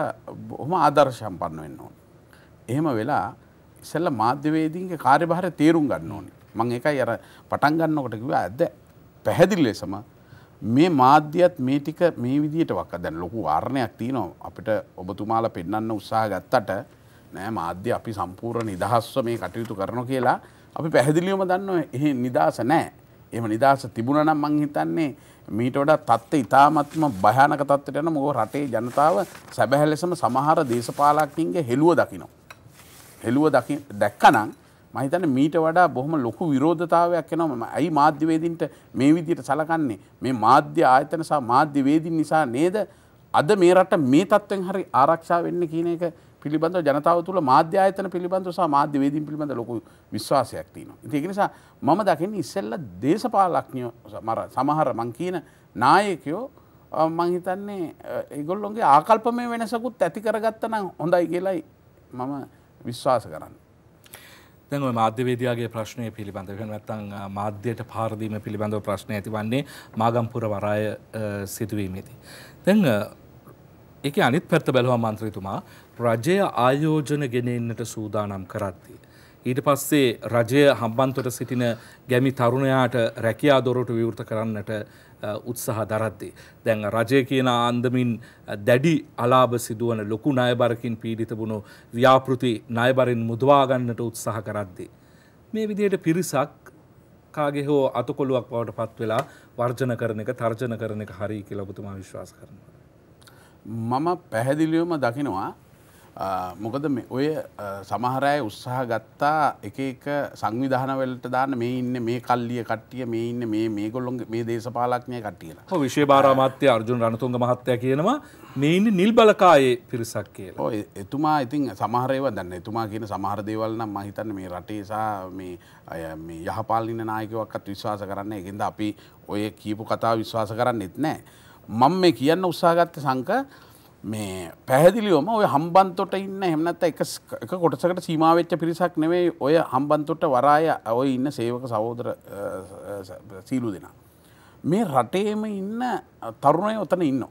බොහොම ආදර්ශම්පන්න වෙන්න ඕන. එහෙම වෙලා ඉස්සල්ල මාධ්‍යවේදීන්ගේ කාර්යභාරය තේරුම් ගන්න ඕනේ. මම ඒකයි අර පටන් ගන්නකොට කිව්වා ඇද්ද පැහැදිලි ලෙසම මේ මාධ්‍යයත් මේ ටික මේ විදිහට වක්ක දැන් ලොකු වාරණයක් තියෙනවා අපිට ඔබතුමාලා පෙන්වන්න උත්සාහ ගත්තට නෑ මාධ්‍ය අපි සම්පූර්ණ නිදහස්ව මේ කටයුතු කරනවා කියලා අපි පැහැදිලිවම දන්නවා එහෙ නිදාස නෑ. එම නිදහස තිබුණ නම් මං හිතන්නේ මීට වඩා තත්ත්ව ඉතාමත්ම භයානක තත්ත්වයට යන මොකද රටේ ජනතාව සැබෑ ලෙසම සමහර දේශපාලකයින්ගේ හෙළුව දකිනවා. හෙළුව දැක්කනම් මම හිතන්නේ මීට වඩා බොහොම ලොකු විරෝධතාවයක් එනවා මම ඇයි මාධ්‍යවේදීන්ට මේ විදිහට සලකන්නේ මේ මාධ්‍ය ආයතන සහ මාධ්‍යවේදීන් නිසා නේද අද මේ රට මේ තත්ත්වෙන් හරි ආරක්ෂා වෙන්නේ කියන එක පිළිබඳ ජනතාව තුළ මාධ්‍ය ආයතන පිළිබඳව සහ මාධ්‍යවේදීන් පිළිබඳ ලොකු විශ්වාසයක් තියෙනවා. ඒක නිසා මම දකින්නේ ඉස්සෙල්ල දේශපාලඥයෝ සමහර මං කියන නායකයෝ මං හිතන්නේ ඒගොල්ලොන්ගේ ආකල්පමය වෙනසකුත් ඇති කරගත්ත නම් හොඳයි කියලායි මම විශ්වාස කරන්නේ. දැන් ඔය මාධ්‍යවේදියාගේ ප්‍රශ්නය පිළිබඳව එහෙම නැත්නම් මාධ්‍යයට පාර දීම පිළිබඳව ප්‍රශ්න ඇතිවන්නේ මාගම්පුර වරාය සිදුවීමේදී. දැන් ඒකේ අනිත් පැත්ත බැලුවා මන්ත්‍රීතුමා රජය ආයෝජන ගෙනෙන්නට සූදානම් කරද්දී. ඊට පස්සේ රජය හම්බන්තොට සිටින ගැමි තරුණයාට රැකියා දොරට විවෘත කරන්නට උත්සාහ දරද්දී. දැන් රජය කියන අන්දමින් දැඩි අලාභ සිදුවන ලොකු ණයබරකින් පීඩිතබුණු ව්‍යාපෘති ණයබරින් මුදවා ගන්නට උත්සාහ කරද්දී. මේ විදිහට පිරිසක් කාගේ හෝ අතකොළුවක් බවට පත් වෙලා වර්ජන කරන එක තර්ජන කරන එක හරි කියලා ඔබතුමා විශ්වාස කරනවා. මම පැහැදිලිවම දකිනවා මොකද ඔය සමහරය උත්සාහ ගත්තා එක එක සංවිධානවලට දාන්න මේ ඉන්න මේ කල්ලිය කට්ටිය මේ ඉන්න මේ මේ ගොල්ලොන් මේ දේශපාලක්නය කට්ටියලා විශෂය භාරාමාත්‍ය අර්ජුන් රණතුන්ග මහත්තය කියනවා මේන්න නිල් බලකායේ පිරිසක් කියලා එතුමා ඉතින් සමහරයව දන්න එතුමා කියන සමහරදේවල්න මහිතන්න මේ රටේසා මේ යහපාලින නායකවක්කත් විශ්වාස කරන්න එකද අපි ඔය කීපු කතා විශ්වාස කරන්න එත් නෑ මං මේ කියන්න උත්සාගත්ත සංක මේ පැහැදිලිවම ඔය හම්බන්තොට ඉන්න හෙමනත් එක කොටසකට සීමාවෙච්ච පිරිසක් නෙවේ ඔය හම්බන්තොට වරාය ඔය ඉන්න සේවක සහෝදර සීලු දෙනා. මේ රටේම ඉන්න තරුණය ඔතන ඉන්න.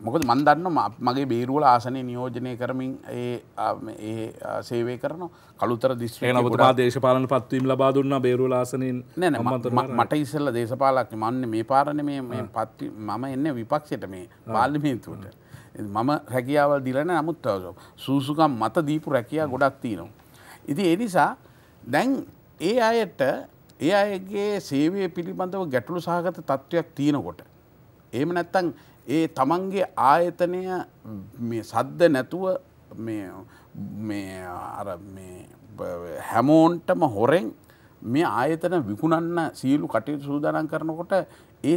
මොකද මන්දන්න මගේ බේරුවල ආසනය නියෝජනය කරමින් ඒ සේවය කරන කළුතර දිස්ත්‍රේන පුරා දේශපාලන පත්වීම් ලබා දුන්න බේරුල ආසනින් නෑ මට ඉස්සල්ල දේශපාලක් මන්න මේ පාරණ මේ පත් මම එන්න විපක්ෂයට මේ පාලිමිතුවට. මම රැකියාවල් දිලන නමුත්තව සූසුකම් මත දීපු රැකයා ගොඩක් තියනවා. ඉති එනිසා දැන් ඒ අයට ඒ අයගේ සේවය පිළිබඳව ගැටලු සහගත තත්ත්වයක් තියෙනකොට. ඒම නැත්තං ඒ තමන්ගේ ආයතනය සද්ද නැතුව හැමෝන්ටම හොරෙන් මේ ආයතන විකුණන්න සියලු කටයුතු සූදානම් කරනකොට ඒ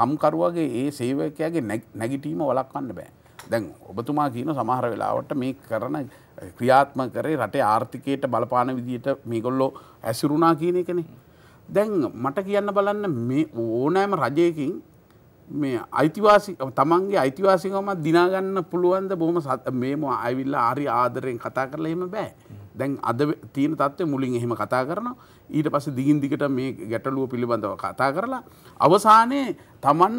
කම්කරුවගේ ඒ සේවකයාගේ නැගිටීම වලක්වන්න බෑ. දැන් ඔබතුමා කියන සමහර වෙලාවට මේ කරන ක්‍රියාත්ම කරේ රටේ ආර්ථිකයට බලපාන විදිහට මේගොල්ලෝ ඇසුරුණා කියන එකනේ. දැන් මට කියන්න බලන්න මේ ඕනෑම රජයකින් මේ අයිතිවාසි තමන්ගේ අයිතිවාසිකම දිනාගන්න පුළුවන්ද බොහම මේම අයිවිල්ල ආරි ආදරයෙන් කතා කරලා එහෙම බෑ. දැන් අද තියෙන තත්ත්වය මුලින් එහෙම කතා කරනවා. ඊට පස්සේ දිගින් දිගට මේ ගැටලුව පිළිබඳව කතා කරලා අවසානයේ තමන්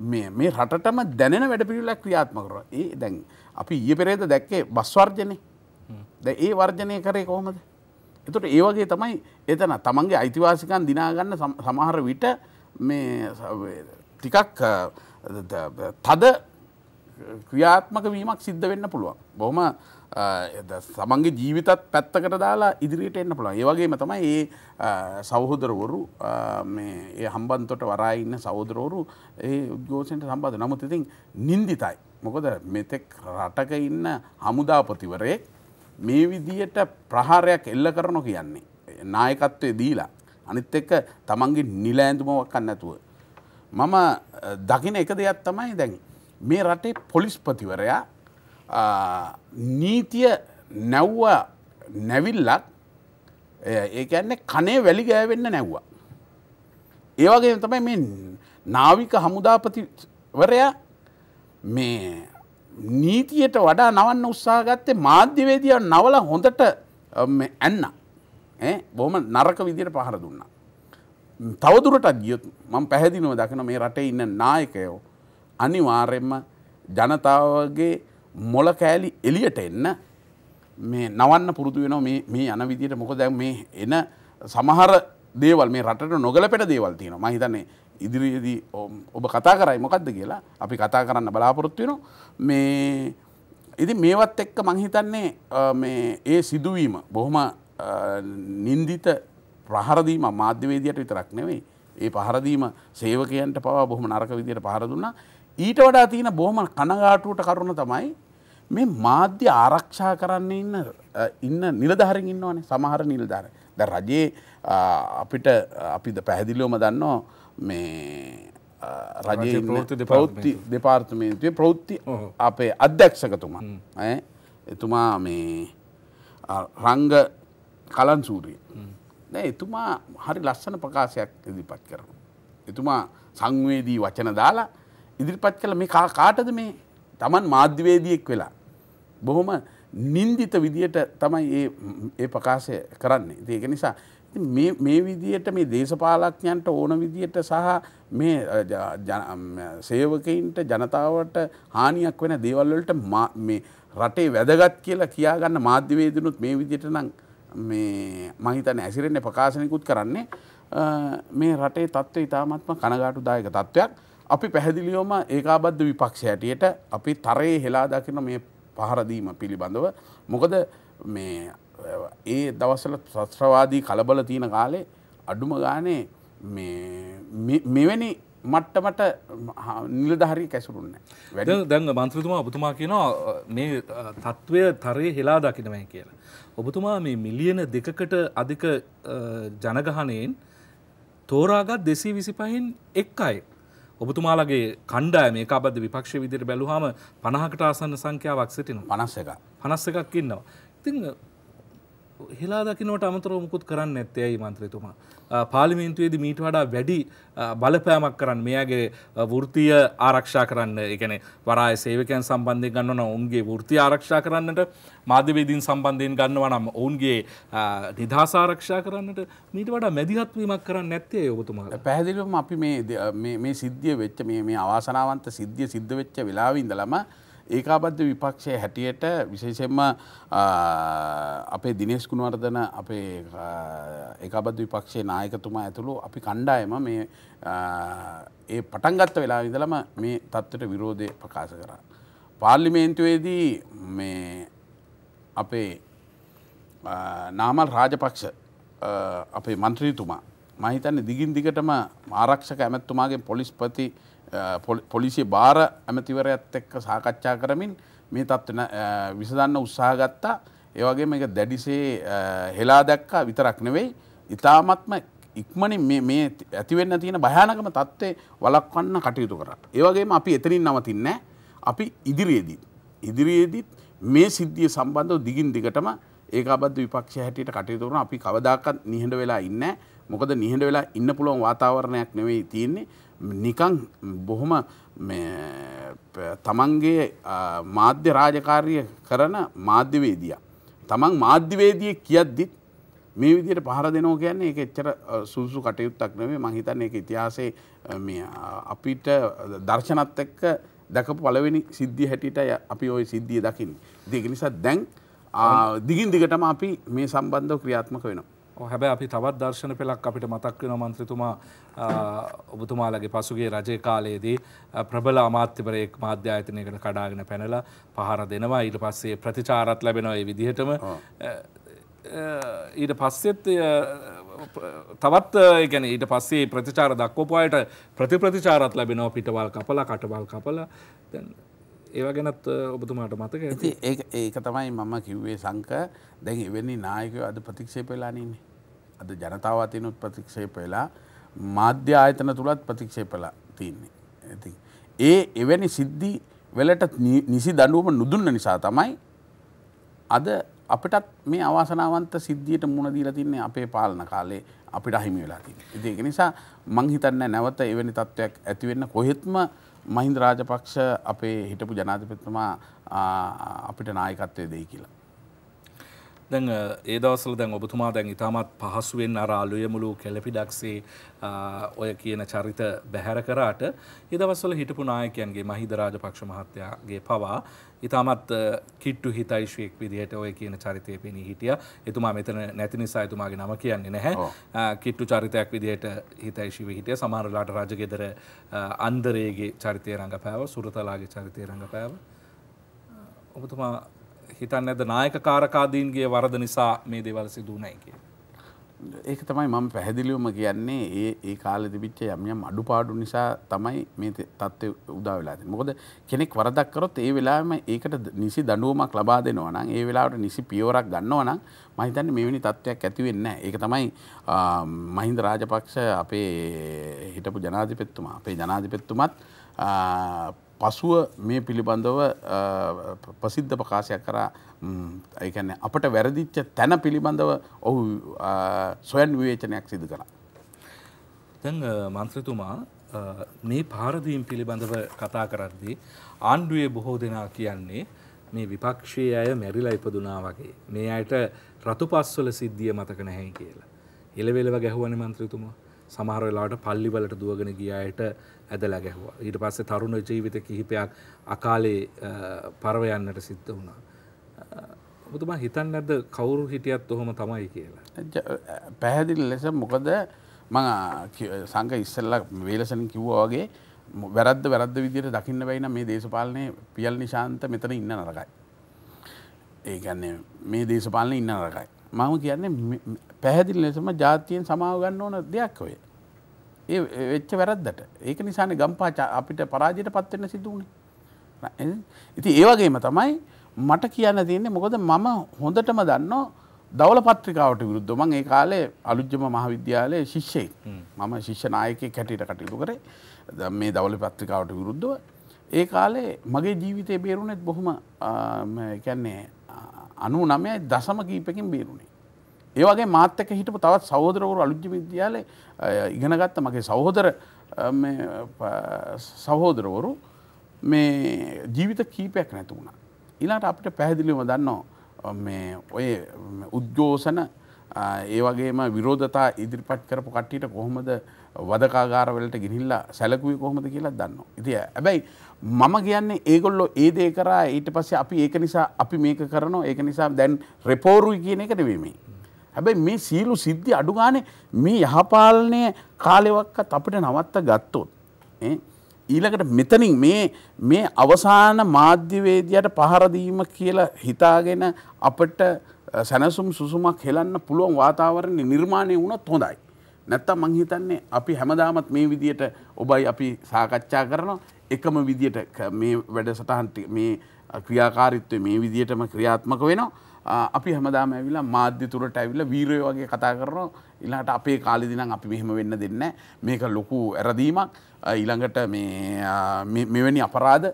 මේ රටටම දැනෙන වැඩපිළිවෙලක් ක්‍රියාත්මක කරනවා. ඒ දැන් අපි ඊයේ පෙරේද දැක්කේ බස් වර්ජනේ. දැන් ඒ වර්ජනය කරේ කොහොමද? එතකොට ඒ වගේ තමයි එතන තමන්ගේ අයිතිවාසිකම් දිනා ගන්න සමහර විට මේ ටිකක් තද ක්‍රියාත්මක වීමක් සිද්ධ වෙන්න පුළුවන්. බොහොම සමන්ගේ ජීවිතත් පැත්තකට දාලා ඉදිරියට එන්න පුළුවන්. ඒ වගේම තමයි ඒ සහෝදරවරු ඒ හම්බන්තොට වරා ඉන්න සහෝදරවරු ඒ උද්ඝෝෂණයට සම්බන්ධ. නමුත් ඉතින් නින්දිතයි. මොකද මෙතෙක් රටක ඉන්න හමුදාපතිවරයෙක් මේ විදියට ප්‍රහාරයක් එල්ල කරනෝ කියන්නේ. නායකත්වයේ දීලා අනිත් එක්ක තමන්ගේ නිලෑඳුමක් නැතුව මම දකින එක දෙයක් තමයි දැන් මේ රටේ පොලිස්පතිවරයා නීතිය නැව්ව නැවිල්ලක් ඒකන්න කනේ වැලි ගෑවෙන්න නැව්වා. ඒවගේ තමයි මේ නාවික හමුදාපතිවරයා මේ නීතියට වඩා නවන්න උත්සා ගත්තේ මාධ්‍යවේදිය නවල හොඳට ඇන්න බොහම නරක විදියට පහර දුන්නා. තවදුරටත් ගියොත් මම පැහැදිනව දකින මේ රටේ ඉන්න නායකයෝ අනිවාර්යෙන්ම ජනතාවගේ මොල කෑලි එලියට එන්න මේ නවන්න පුරුදු වෙන මේ යන විදිට මොක දැ මේ එන සමහර දේවල් මේ රට නොගලපෙට දේවල් තියෙන මහිතන්නේ ඉදිරියේදී ඔබ කතා කරයි මොකක්ද කියලා අපි කතා කරන්න බලාපොරොත්තු වෙන මේ ඉති මේවත් එක්ක මංහිතන්නේ මේ ඒ සිදුවීම බොහොම නින්දිත ප්‍රහරදීම මාධ්‍යවේදයට විතරක් නෙවෙයි ඒ පහරදීම සේවකයන්ට පවා බොහොම නරක විදියට පහරදුන්නා ඊට වඩා තියෙන බොහොම කනගාටුවට කරුණ තමයි මේ මාධ්‍ය ආරක්ෂා කරන්න ඉන්න ඉන්න නිලධාරින් ඉන්නවනේ සමහර නිලධාර ද රජයේ අපිට අපිද පැහැදිලිවම දන්නෝ මේ රජයේ ප්‍රවෘත්ති දෙපාර්තමේන්තුවේ ප්‍රවෘත්ති අපේ අධ්‍යක්ෂකතුමා එතුමා මේ රංග කලන්සූරිය එතුමා හරි ලස්සන ප්‍රකාශයක් ඉදිරිපත් කරන. එතුමා සංවේදී වචන දාලා ඉදිරිපත් කළ මේ කාටද මේ තමන් මාධ්‍යවේදියෙක් වෙලා. බොහොම නින්දිත විදියට තමයි ඒ ප්‍රකාශය කරන්නේ. ඒක නිසා මේ විදියට මේ දේශපාලඥයන්ට ඕන විදියට සහ මේ සේවකයින්ට ජනතාවට හානියක් වෙන දේවල්වලට මේ රටේ වැදගත් කියලා කියාගන්න මාධ්‍යවේදනුත් මේ විදියට නම් මේ මහිතන ඇසිරෙන්නේ ප්‍රකාශනයකුත් කරන්නේ මේ රටේ තත්ත්ව ඉතාමත්ම කනගාටු දායක තත්ත්වයක් අපි පැහැදිලියෝම ඒකාබද්ධ විපක්ෂ හැටියට අපි තරයේ හෙලා දකින මේ පහරදීම පිළිබඳව මොකද මේ ඒ දවසල ප්‍රශ්‍රවාදී කලබල තියෙන කාලේ අඩුම ගානේ මෙවැනි මට්ටමට නිලධහරි කැසුරුන්න වැඩ දැන් මන්ත්‍රතුමා ඔබතුමා කියනවා මේ තත්ත්වය තරය හෙලා දකිනවයි කියලා. ඔබතුමා මේ මිලියන දෙකකට අධික ජනගහනයෙන් තෝරාගත් දෙසී විසි පහින් එක් අයි. ඔබතුමාලගේ කණ්ඩාය මේ අබද විපක්ෂ විදිර බැලුහම පනහකට ආසන්න සංඛ්‍යාවක් සිටින පනස්ස එක පනස්ස එකක් ඉන්නවා. ඉතිං හෙලා දකිනට අමතර මුකුත් කරන්න ඇත්තයයි මන්ත්‍රතුමා පාලිමේන්තුවේද මීට වඩා වැඩි බලපෑමක් කරන්න මෙයාගේ වෘතිය ආරක්ෂා කරන්න එකන වරා සේවකයන් සම්බන්ධය ගන්නවන ඔවුන්ගේ වෘති ආරක්ෂා කරන්නට මාධ්‍යවේදීන් සම්බන්ධයෙන් ගන්නවනම් ඔවුන්ගේ නිදහසාරක්ෂා කරන්නට මීට වඩා මැදිහත්වීමක් කරන්න නැත්තේ ඔබතුමා පැහදිලම අපි මේ සිද්ධිය වෙච්ච මේ අවාසනාවන්ත සිද්ධිය සිද්ධ වෙච්ච වෙලාවින්දලම ඒකාබද්ධ විපක්ෂය හැටියට විශේෂෙන්ම අපේ දිනේස්කුණවර්ධන අපේ ඒකාබද්ධ විපක්ෂේ නායකතුමා ඇතුළු අපි කණ්ඩායම මේ ඒ පටන්ගත්ත වෙලා විදලම මේ තත්ත්වට විරෝධය ප්‍රකාශ කරා. පාර්ලිමේන්තුවේදී මේ අපේ නාමල් රාජපක්ෂ අපේ මන්ත්‍රීතුමා මහිතන්න දිගින් දිගටම ආරක්ෂක ඇමැත්තුමාගේ පොලිස්පති පොලිසිය භාර ඇමතිවරයත් එක්ක සාකච්ඡා කරමින් මේ තත්ත්වන විසඳන්න උත්සාහ ගත්තා ඒවගේ මේ දැඩිසේ හෙලා දැක්කා විතරක් නෙවෙයි ඉතාමත්ම ඉක්මනින් මේ ඇතිවෙන්න තියෙන භයානකම තත්ත්වේ වලක්වන්න කටයුතු කරට. ඒවගේම අපි එතනින් නවතින්න අපි ඉදිරියේදීත්. ඉදිරියේදීත් මේ සිද්ධිය සම්බන්ධව දිගින් දිගටම ඒකාබද විපක්ෂ හැටියට කටයුතුරන අපි කවදාකත් නිහඬ වෙලා ඉන්න මොකද නිහඬ වෙලා ඉන්න පුළුවන් වාතාවරණයක් නෙවෙයි තියන්නේ නිකං බොහොම තමන්ගේ මාධ්‍ය රාජකාරය කරන මාධ්‍යවේදිය. තමන් මාධ්‍යවේදිය කියද්දිත් මේ විදියට පහර දෙනෝ කියන්නේ එක එච්චර සුසු කටයුත්තක් නෙවේ මහිතන්න එක ඉතිහාසේ අපිට දර්ශනත් එක්ක දැකපු පලවෙනි සිද්ධිය හැටියට අපි ඔය සිද්ධිය දකිින්. දෙක නිසා දැන් දිගින් දිගටම අපි මේ සම්බන්ධව ක්‍රියාත්මක වෙනවා. හැබැ අපි තවත් දර්ශන පෙළක් අපිට මතක්වෙන මන්ත්‍රතුමා ඔබතුමාලගේ පසුගේ රජය කාලයේදී ප්‍රබල අමාත්‍යවරයෙක් මාධ්‍යායතනයකට කඩාගෙන පැනල පහර දෙනවා ඊට පස්සේ ප්‍රතිචාරත් ලැබෙනවයි විදිහටම ඊට පස්සෙත් තවත් ගැන ඊට පස්සේ ප්‍රතිචාර දක්වපුයට ප්‍රති ප්‍රතිචාරත් ලැබෙනෝ පිටවල් කපල කටවල් කපල දැන්න ඒවා ගැනත් ඔබතුමාට මතක ඇති ඒ ඒක තමයි මම කිව්වේ සංක දැන් එවැනි නායකව අද ප්‍රතික්ෂේපෙලානන්නේ අද ජනතාව අතිනුත් ප්‍රතික්ෂේපෙලා මාධ්‍ය ආයතන තුළත් ප්‍රතික්ෂේපලා තියන්නේ ඇති ඒ එවැනි සිද්ධි වෙලට නිසි දඩුවම නුදුන්න නිසා තමයි අද අපිටත් මේ අවාසනාවන්ත සිද්ධියට මුණදීලා තින්නේ අපේ පාලන කාලේ අපිට අහිමි වෙලා තින්නේ. ඉතින් ඒක නිසා මං හිතන්නේ නැවත එවැනි තත්ත්වයක් ඇති වෙන්න කොහෙත්ම මහින්ද රාජපක්ෂ අපේ හිටපු ජනාධිපතිතුමා අපිට නායකත්වය දෙයි කියලා. දැන් ඒ දවසල දැන් ඔබතුමා දැන් ඉතාමත් පහසුවෙන් අර අලුයමුළු කෙලපිඩක්සේ ඔය කියන චරිත බැහැර කරාට ඒ දවස්වල හිටපු නායකයන්ගේ මහිද රාජපක්ෂ මහත්තයාගේ පවා ඉතාමත් කිට්ටු හිතයිශයෙක් විදිහට ඔය කියන චරිතය පෙනී හිටිය එතුමා මෙතන නැති නිසා එතුමාගේ නම කියන්නේ නැහැ කිට්ටු චරිතයක් විදිහට හිතයිශීව හිටිය සමහරලාට රජගෙදර අන්දරේගේ චරිතය රඟපෑව සුරතලාගේ චරිතය රඟපෑව ඔබතුමා හිතන්න ඇද නායක කාරකාදීන්ගේ වරද නිසා මේ දෙවල් සිදුවනයි කියලා ඒක තමයි මම පැහැදිලිවම කියන්නේ ඒ ඒ කාල තිබිච්ච යම්යම් අඩුපාඩු නිසා තමයි මේ තත්ත්වය උදා වෙලා තියෙන්නේ. මොකද කෙනෙක් වරදක් කරොත් ඒ වෙලාවෙම ඒකට නිසි දඬුවමක් ලබා දෙනවා නම් ඒ වෙලාවට නිසි පියවරක් ගන්නවා නම් මම හිතන්නේ මෙවැනි තත්ත්වයක් ඇති වෙන්නේ නැහැ. ඒක තමයි මහින්ද රාජපක්ෂ අපේ හිටපු ජනාධිපතිතුමා අපේ ජනාධිපතිතුමත් පසුව මේ පිළිබඳව ප්‍රසිද්ධ ප්‍රකාශයක් කරා ඒකැන අපට වැරදිච්ච තැන පිළිබඳව ඔහු සොයන් විවේචනයක් සිදු කළ. දැන් මන්ත්‍රතුමා මේ පාරදීම් පිළිබඳව කතා කරද්දී ආණ්ඩුවේ බොහෝ දෙනා කියන්නේ මේ විපක්ෂයේ අය මැරිලා ඉපදුනා වගේ මේ අයට රතුපස්වල සිද්ධිය මතක නැහැ කියලා. එලවෙලව ගැහුවනේ මන්ත්‍රතුමා සමහර වෙලාවට පල්ලි වලට දුවගෙන ගිය අයට ඇදලා ගැහුවා. ඊට පස්සේ තරුණ ජීවිත කිහිපයක් අකාලේ පරව යන්නට සිද්ධ වුණා. ඔබතුමා හිතන්නේ නැද්ද කවුරු හිටියත් ඔහොම තමයි කියලා? පැහැදිලි ලෙස මොකද මම සංඝ ඉස්සෙල්ලා වේලසෙන් කිව්වා වගේ වැරද්ද වැරද්ද විදිහට දකින්න බැයි නම් මේ දේශපාලනේ පියල් නිශාන්ත මෙතන ඉන්න නරකයි. ඒ කියන්නේ මේ දේශපාලනේ ඉන්න නරකයි. මම කියන්නේ පැහැදිලි ලෙසම ජාතියෙන් සමාව ගන්න ඕන දෙයක් ඔය. ඒ වෙච්ච වැරද්දට. ඒක නිසානේ ගම්පා අපිට පරාජයට පත් වෙන්න සිදු වුණේ. ඉතින් ඒ වගේම තමයි මට කියන්න තියෙන්නේ මොකද මම හොඳටම දන්නවා දවල පත්‍රිකාවට විරුද්ධ මම ඒ කාලේ අලුත්ජම මහාවිද්‍යාලයේ ශිෂ්‍යයෙක්. මම ශිෂ්‍ය නායකයෙක් හැටියට කටයුතු කරේ. මේ දවල පත්‍රිකාවට විරුද්ධව ඒ කාලේ මගේ ජීවිතේ බේරුණෙත් බොහොම කියන්නේ අනු නමයයි දසම කීපකින් බේරුණේ. ඒවගේ මාත්තක හිටපු තවත් සහෝදරවරු අලුද්‍ය විද්‍යාලය ඉගෙනගත්ත මගේ සහෝදර සහෝදරවරු මේ ජීවිත කීපයක් නැති වුණා. ඉලාට අපිට පැහැදිලිව දන්නවා ඔය උද්ගෝසන ඒ වගේම විරෝධතා ඉදිරිපත් කරපු කට්ටියට කොහොමද වදකාගාරවලට ගිහිල්ලා සැලකුවේ කොහොමද කියලා දන්නවා. ඉතින් හැබැයි මම කියන්නේ ඒගොල්ලෝ ඒ දේ කරා ඊට පස්සේ අපි ඒක නිසා අපි මේක කරනවා ඒක නිසා දැන් රෙපෝරුයි කියන එක නෙවෙයි මේ. හැබැයි මේ සීලු සිද්ධි අඩු ගානේ මේ යහපාලනය කාලෙවක්වත් අපිට නවත්ත ගත්තොත් ඊළඟට මෙතනින් මේ මේ අවසාන මාධ්‍යවේදියට පහර දීම කියලා හිතාගෙන අපිට සැනසුම් සුසුමක් හෙලන්න පුළුවන් වාතාවරණය නිර්මාණය වුණත් හොඳයි. නැත්තම් මං හිතන්නේ අපි හැමදාමත් මේ විදියට ඔබයි අපි සාකච්ඡා කරනවා එකම විදියට මේ වැඩසටහන් මේ ක්‍රියාකාරීත්වය මේ විදියටම ක්‍රියාත්මක වෙනවා අපි හැමදාම ඇවිලා මාධ්‍ය තුරට ඇවිල්ලා වීරය වගේ කතා කරනවා ඊළඟට අපේ කාලෙදි නම් අපි මෙහෙම වෙන්න දෙන්නේ මේක ලොකු ඇරදීමක් ඊළඟට මේ මෙවැනි අපරාධ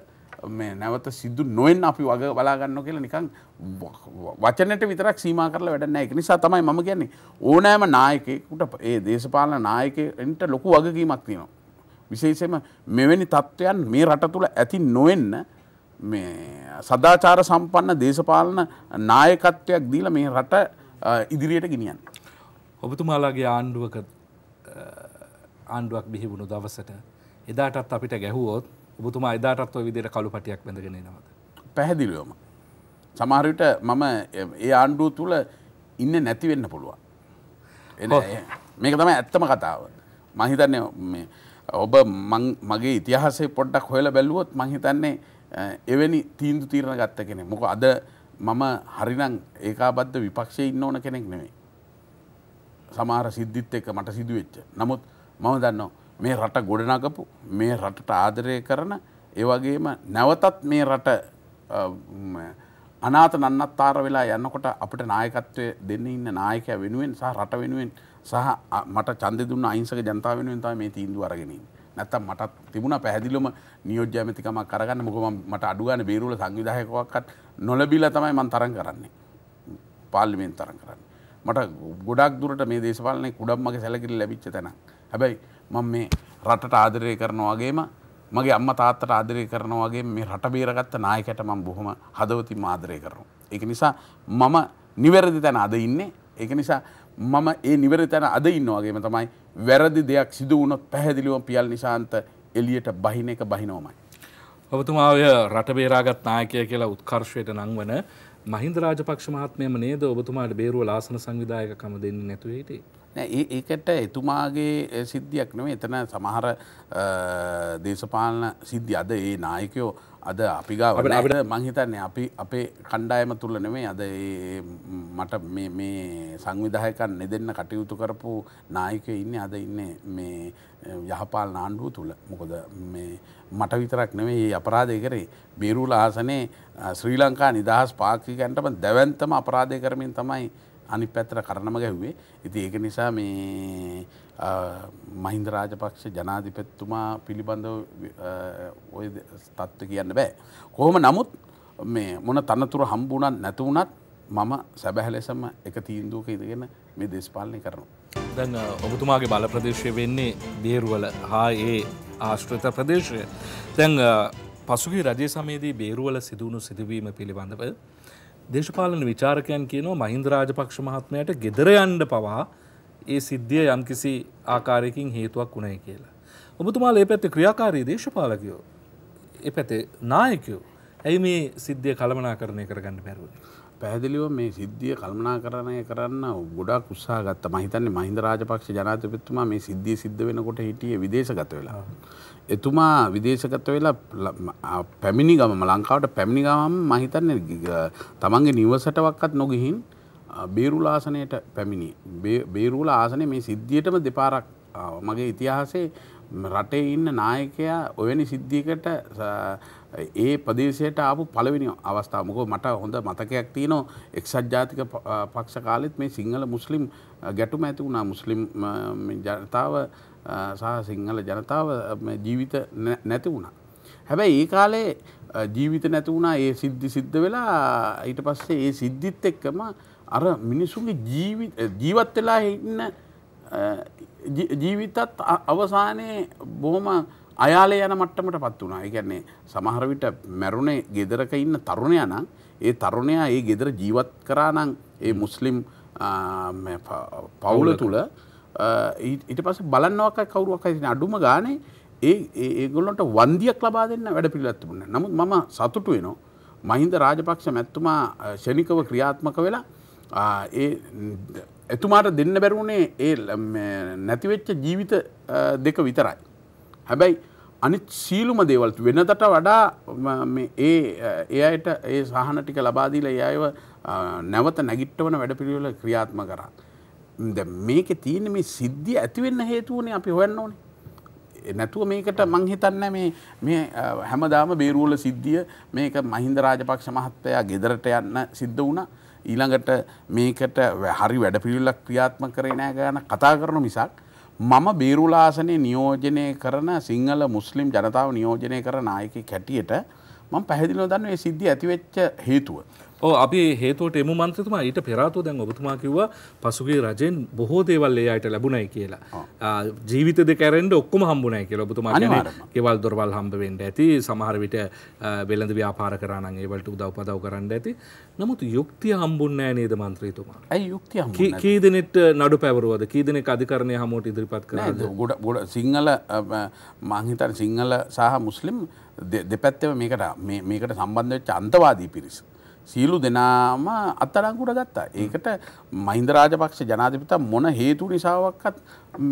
නැවත සිදු නොයෙන් අපි වග බලාගන්න කියලා නිකං වචනට විතරක් සීම කරල වැඩන්න එක නිසා තමයි මම කියන්නේ ඕනෑම නායකෙකුට ඒ දේශපාලන නායකෙන්ට ලොකු වගකීමක් තියෙනවා. විශේෂම මෙවැනි තත්ත්වයන් මේ රට තුළ ඇති නොවෙන්න මේ සදාචාර සම්පන්න දේශපාලන නායකත්වයක් දීල මේ රට ඉදිරියට ගිනියන්. ඔබතුමාලාගේ ආණ්ඩුවක ආණ්ඩුවක් බිහිවුණු දවසට එදාටත් අපිට ගැහුවෝත් ඔබතුමා එදාටත් ඔය විදිහට කළු පටියක් බැඳගෙන එනවද? පැහැදිලිවම. සමහර විට මම ඒ ආණ්ඩුව තුල ඉන්නේ නැති වෙන්න පුළුවන්. මේක තමයි ඇත්තම කතාව. මම හිතන්නේ මේ ඔබ මගේ ඉතිහාසයේ පොඩ්ඩක් හොයලා බැලුවොත් මම හිතන්නේ එවැනි තීන්දුව తీරන ගත්ත කෙනෙක්. මොකද අද මම හරිනම් ඒකාබද්ධ විපක්ෂයේ ඉන්න ඕන කෙනෙක් නෙමෙයි. සමහර සිද්ධිත් එක්ක මට සිදුවෙච්ච. නමුත් මම දන්නවා මේ රට ගොඩනගපු මේ රටට ආදරය කරන ඒවගේම නැවතත් මේ රට අනාත නන්නත්තාර වෙලා යන්නකොට අපට නායකත්වය දෙන්න ඉන්න නායකය වෙනුවෙන් සහ රට වෙනුවෙන් සහ මට චන්ද දුන්න අයිංසක ජනතාව වෙනුවෙන් තමයි මේ තීන්දුව අරගෙනින්. නැත්තම් මටත් තිබුණා පැහැදිලිවම නියෝජ්‍ය ඇමතිකමක් කරගන්න මොකද මට අඩු ගන්න බේරුවල සංවිධායකවක්වත් නොලැබිලා තමයි මම තරඟ කරන්නේ. පාර්ලිමේන්තු තරඟ කරන්නේ. මට ගොඩක් දුරට මේ දේශපාලනේ කුඩම්මගේ සැලකිලි ලැබිච්ච තැනක්. හැබැයි මම මේ රටට ආදරය කරනවා වගේම මගේ අම්මා තාත්තට ආදරය කරනවා වගේ මේ රට බේරගත්ත නායකයට මම බොහොම හදවතින්ම ආදරය කරනවා. ඒක නිසා මම නිවැරදි තැන අද ඉන්නේ. ඒක නිසා මම ඒ නිවැරදි තැන අද ඉන්නවා වගේම තමයි වැරදි දෙයක් සිදු වුණොත් පැහැදිලිවම පියල් නිශාන්ත එළියට බහින එක බහිනවමයි. ඔබතුමා ඔය රට බේරාගත් නායකය කියලා උත්කර්ෂයට නංවන මහින්ද රාජපක්ෂ මහත්මයම නේද ඔබතුමාට බේරුව ලාසන සංවිධායකකම දෙන්නේ නැතුව හිටියේ. ඒකට එතුමාගේ සිද්ධියක් නොව එතන සමහර දේශපාලන සිද්ධි අද ඒ නායකයෝ අද අපිගාවට අපට මංහිතන්නේ අපි අපේ කණ්ඩායම තුළ නෙමේ අද මට මේ සංවිධායකන් නෙදන්න කටයුතු කරපු නායක ඉන්න අද ඉන්න මේ යහපාල නාණ්ඩුව තුළ මොකොද මට විතරක් නෙවේ ඒ අපරාධය කරේ බේරුල ආසනේ ශ්‍රී ලංකා නිදහස් පාක්ෂිකන්ටම දැවන්තම අපරාධය කරමින් තමයි අනි පැත්තර කරනම ගැහුවේ ඉති ඒක නිසා මේ මහින්ද රාජපක්ෂ ජනාධිපැත්තුමා පිළිබඳව ඔය තත්ත්ව කියන්න බෑ. කොහොම නමුත් මේ මොන තනතුර හම්බුණත් නැතිවුණත් මම සැබැහලෙසම එක තීන්දුවක ඉදගෙන මේ දේශපාලනය කරනවා. දැන් ඔබතුමාගේ බල ප්‍රදේශය වෙන්නේ බේරුවල හා ඒ ආශ්‍රත ප්‍රදේශය. දැන් පසුගේ රජය සමේදී බේරුවල සිදුවුණු සිදුවීම පිළිබඳව දේශපාලන විචාරකයන් කියනවා මහින්ද රාජපක්ෂ මහත්මයට ගෙදර යන්න පවා ඒ සිද්ධිය යම්කිසි ආකාරයකින් හේතුවක් වුණයි කියලා. ඔබතුමාලා ඒ පැත්තේ ක්‍රියාකාරී දේශපාලකයෝ ඒ පැත්තේ නායකයෝ ඇයි මේ සිද්ධිය කළමනාකරණය කරගන්න බැරුවේ? පැහැදිලිව මේ සිද්ධිය කල්මනා කරණය කරන්න ගොඩක් උත්සා ගත්ත මහිතන්නේ මහින්ද රාජපක්ෂ ජනාතපත්තුමා මේ සිද්ධිය සිද්ධ වෙනකොට හිටිය විදේශගත වෙලා. එතුමා විදේශගත වෙලා පැමිණි ගම ලංකාවට පැමිණි ගමම් මහිතන්නේ තමන්ගේ නිවසටවක්කත් නොගිහින් බේරුලාසනයට පැමිණි බේරුල ආසනය මේ සිද්ධියටම දෙපාරක් මගේ ඉතිහාසේ රටේ ඉන්න නායකයා ඔවැනි සිද්ධියකට ඒ ප්‍රදේශයට ආපු පළවෙනි අවස්ථාව මොකද මට හොඳ මතකයක් තියෙනවා එක්සත් ජාතික පක්ෂ කාලෙත් මේ සිංහල මුස්ලිම් ගැටුම ඇති වුණා මුස්ලිම් ජනතාව සහ සිංහල ජනතාව ජීවිත නැති වුණා. හැබැයි ඒ කාලේ ජීවිත නැති වුණා ඒ සිද්ධි සිද්ධ වෙලා ඊට පස්සේ ඒ සිද්ධිත් එක්කම අර මිනිසුන්ගේ ජීවත් වෙලා ඉන්න ජීවිතත් අවසානයේ බොහොම අයාලේ යන මට්ටමට පත් වුණා. ඒ කියන්නේ සමහර විට මැරුණේ ගෙදරක ඉන්න තරුණයා නම් ඒ තරුණයා ඒ ගෙදර ජීවත් කරා නම් ඒ මුස්ලිම් පවුල තුල ඊට පස්සේ බලන්නවක කවුරුවක් හරි අඩුම ගානේ ඒ ඒගොල්ලන්ට වන්දියක් ලබා දෙන්න වැඩ පිළිවෙලක් තිබුණා. නමුත් මම සතුටු වෙනවා මහින්ද රාජපක්ෂ මැතිතුමා ෂණිකව ක්‍රියාත්මක වෙලා ඒ එතුමාට දෙන්න බැරුණේ ඒ නැතිවෙච්ච ජීවිත දෙක විතරයි. හැබැයි අනිත් සීලුම දේවල් වෙනදට වඩා ඒ එයට ඒ සහන ටික ලබාදීල ඒයව නැවත නැගිට්ටවන වැඩපිළිවෙල ක්‍රියාත්ම කරා. ද මේක තියෙන මේ සිද්ධිය ඇතිවෙන්න හේතුවනේ අපි හොයන්න ඕනේ. නැතුව මේකට මං හිතන්න මේ මේ හැමදාම බේරුවල සිද්ධිය මේක මහින්ද රාජපක්ෂ මහත්තයා ගෙදරට යන්න සිද්ධ වුණා. ඊළඟට මේකට හරි වැඩපිළිවෙලක් ක්‍රියාත්මක කරේ නෑ ගන්න කතා කරන මිසක් මම බීරුලාසනය නියෝජනය කරන සිංහල මුස්ලිම් ජනතාව නියෝජනය කරන නායකෙක් හැටියට මම පැහැදිලිව දන්න ඒ සිද්ධිය ඇතිවෙච්ච හේතුව. ඕ අපි හේතුවට එමු මන්ත්‍රතුමා ඊට පෙරාතෝ දැන් ඔබතුමා කිව්වා පසුගිය රජෙන් බොහෝ දේවල් ඒ අයට ලැබුණයි කියලා. ජීවිත දෙක ඇරෙන්න ඔක්කොම හම්බුණයි කියලා ඔබතුමා කියන්නේ කෙවල් දොරවල් හම්බ වෙන්න ඇති සමහර විට වෙළඳ ව්‍යාපාර කරා නම් ඒ වලට උදව් පදව් කරන්න ඇති. නමුත් යුක්තිය හම්බුන්නේ නැහැ නේද මන්ත්‍රීතුමා? ඇයි යුක්තිය හම්බුන්නේ නැහැ? කී දිනෙට නඩු පැවරුවද? කී දිනෙක අධිකරණය හමුවට ඉදිරිපත් කරාද? ගොඩ ගොඩ සිංහල මං හිතන්නේ සිංහල සහ මුස්ලිම් දෙපැත්තම මේකට මේකට සම්බන්ධ වෙච්ච අන්තවාදී පිරිස. සියලු දෙනාම අත්තරංකුර ගත්තා. ඒකට මහින්ද රාජපක්ෂ ජනාධිපතිතුමා මොන හේතු නිසාවක්වත්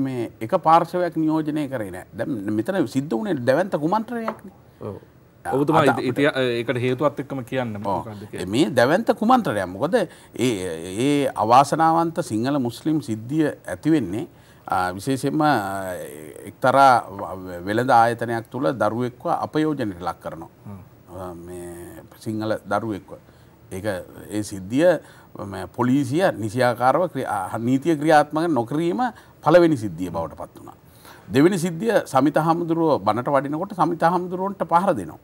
මේ එක පාර්ශවයක් නියෝජනය කරේ නැහැ. දැන් මෙතන සිද්ධ වුණේ දැවැන්ත කුමන්ත්‍රණයක්නේ. ඔව්. ඔබතුමා ඒකට හේතුවත් එක්කම කියන්න මේ දැවන්ත කුමන්ත්‍රණයක්. මොකද ඒ ඒ අවාසනාවන්ත සිංහල මුස්ලිම් සිද්ධිය ඇති වෙන්නේ විශේෂයෙන්ම එක්තරා වෙළඳ ආයතනයක් තුල දරුවෙක්ව අපයෝජනයට ලක් කරනවා. මේ සිංහල දරුවෙක්ව. ඒ ඒ සිද්ධිය පොලිසිය නිසියාකාරව නීතිය ක්‍රියාත්මක නොකිරීම පළවෙනි සිද්ධිය බවට පත් වුණා. දෙවැනි සිද්ධිය සමිත හාමුදුරුව බණට වඩිනකොට සමිත හාමුදුරුවන්ට පහර දෙනවා.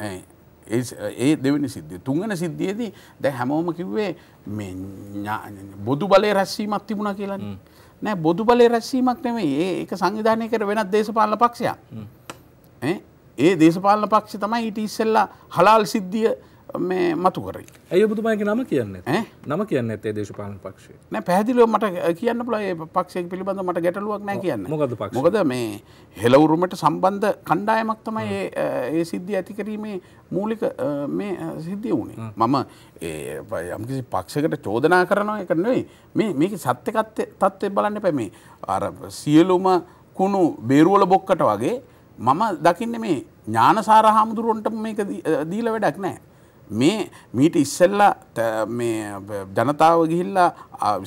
ඒ දෙවැනි සිද්ධිය තුන්වන සිද්ධියේදී දැ හැමෝම කිව්වේ බොදු බලය රැස්සීමක් තිබුණ කියලා නෑ බොදු බලය රැස්සීමක් නෙමේ ඒ එක සංවිධානය කර වෙනත් දේශපාලන පක්ෂයක් ඒ දේශපාලන පක්ෂ තමයි ඊට ඉස්සෙල්ලා හලාල් සිද්ධිය මේ මතු කරයි. ඇය බුදුමයගේ නම කියන්න නම කියන්න ඇතේ දේශපාලන පක්ෂේ නෑ පැදිලෝ මට කියන්න පුල පක්ෂය පිළිබඳ මට ගැටලුවක් නෑ කියන්න මොකද මොකද මේ හෙලවුරුමට සම්බන්ධ කණ්ඩායමක් තමයි ඒ සිද්ධිය ඇතිකිරීමේ මූලික මේ සිද්ධිය වුණේ මම යම්කිසි පක්ෂකට චෝදනා කරනවා එක නෙවෙයි මේ මේක සත්‍යකත් තත්ත්වය බලන්න පැමේ අර සියලුම කුණු බේරුවල බොක්කට වගේ මම දකින්න මේ ඥානසාර හාමුදුරුවන්ට මේක දීල වැඩක් නෑ මේ මීට ඉස්සෙල්ලා මේ ජනතාව ගිහිල්ලා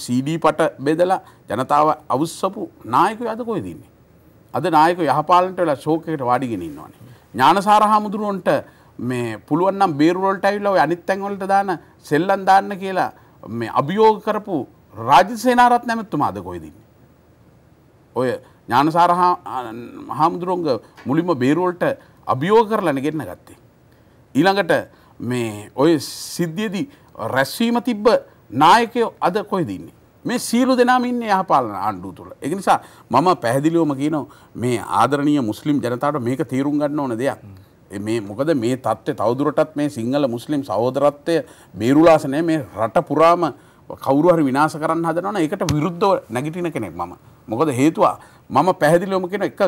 සීඩී පට බෙදලා ජනතාව අවුස්සපු නායකය අද කොයි දන්නේ. අද නායක යහපාලට වෙලා ශෝකකට වාඩිගෙන ඉන්නවානේ. ඥානසාර හාමුදුරුවන්ට මේ පුළුවන්නම් බේරුවලට ඇවිල්ලා අනිත් තැන්වලට දාන සෙල්ලම් දාන්න කියලා මේ අභියෝග කරපු රාජසේනාරත් නැමැත්තුමා අද කොයි දන්නේ. ඔය ඥානසාර හාමුදුරුවන්ගේ මුලින්ම බේරුවලට අභියෝග කරලා ගෙන්න ගත්තේ. ඊළඟට මේ ඔය සිද්ධියදී රැස්වීම තිබ්බ නායකයෝ අද කොහෙදන්නේ. මේ සීලු දෙනාම ඉන්න යහපාලන ආණ්ඩුව තුළ. ඒ නිසා මම පැහැදිලිවම කියනවා මේ ආදරණීය මුස්ලිම් ජනතාවට මේක තීරුම් ගන්න ඕන දෙයක්. මේ මොකද මේ தත්ත්වය තවදුරටත් මේ සිංහල මුස්ලිම් සහෝදරත්වය බේරුලාසනය මේ රට පුරාම කවුරු හරි විනාශ කරන්න හදනවනම් ඒකට විරුද්ධව නැගිටින කෙනෙක් මම. මොකද හේතුව මම පැහැදිලිවම කියන එක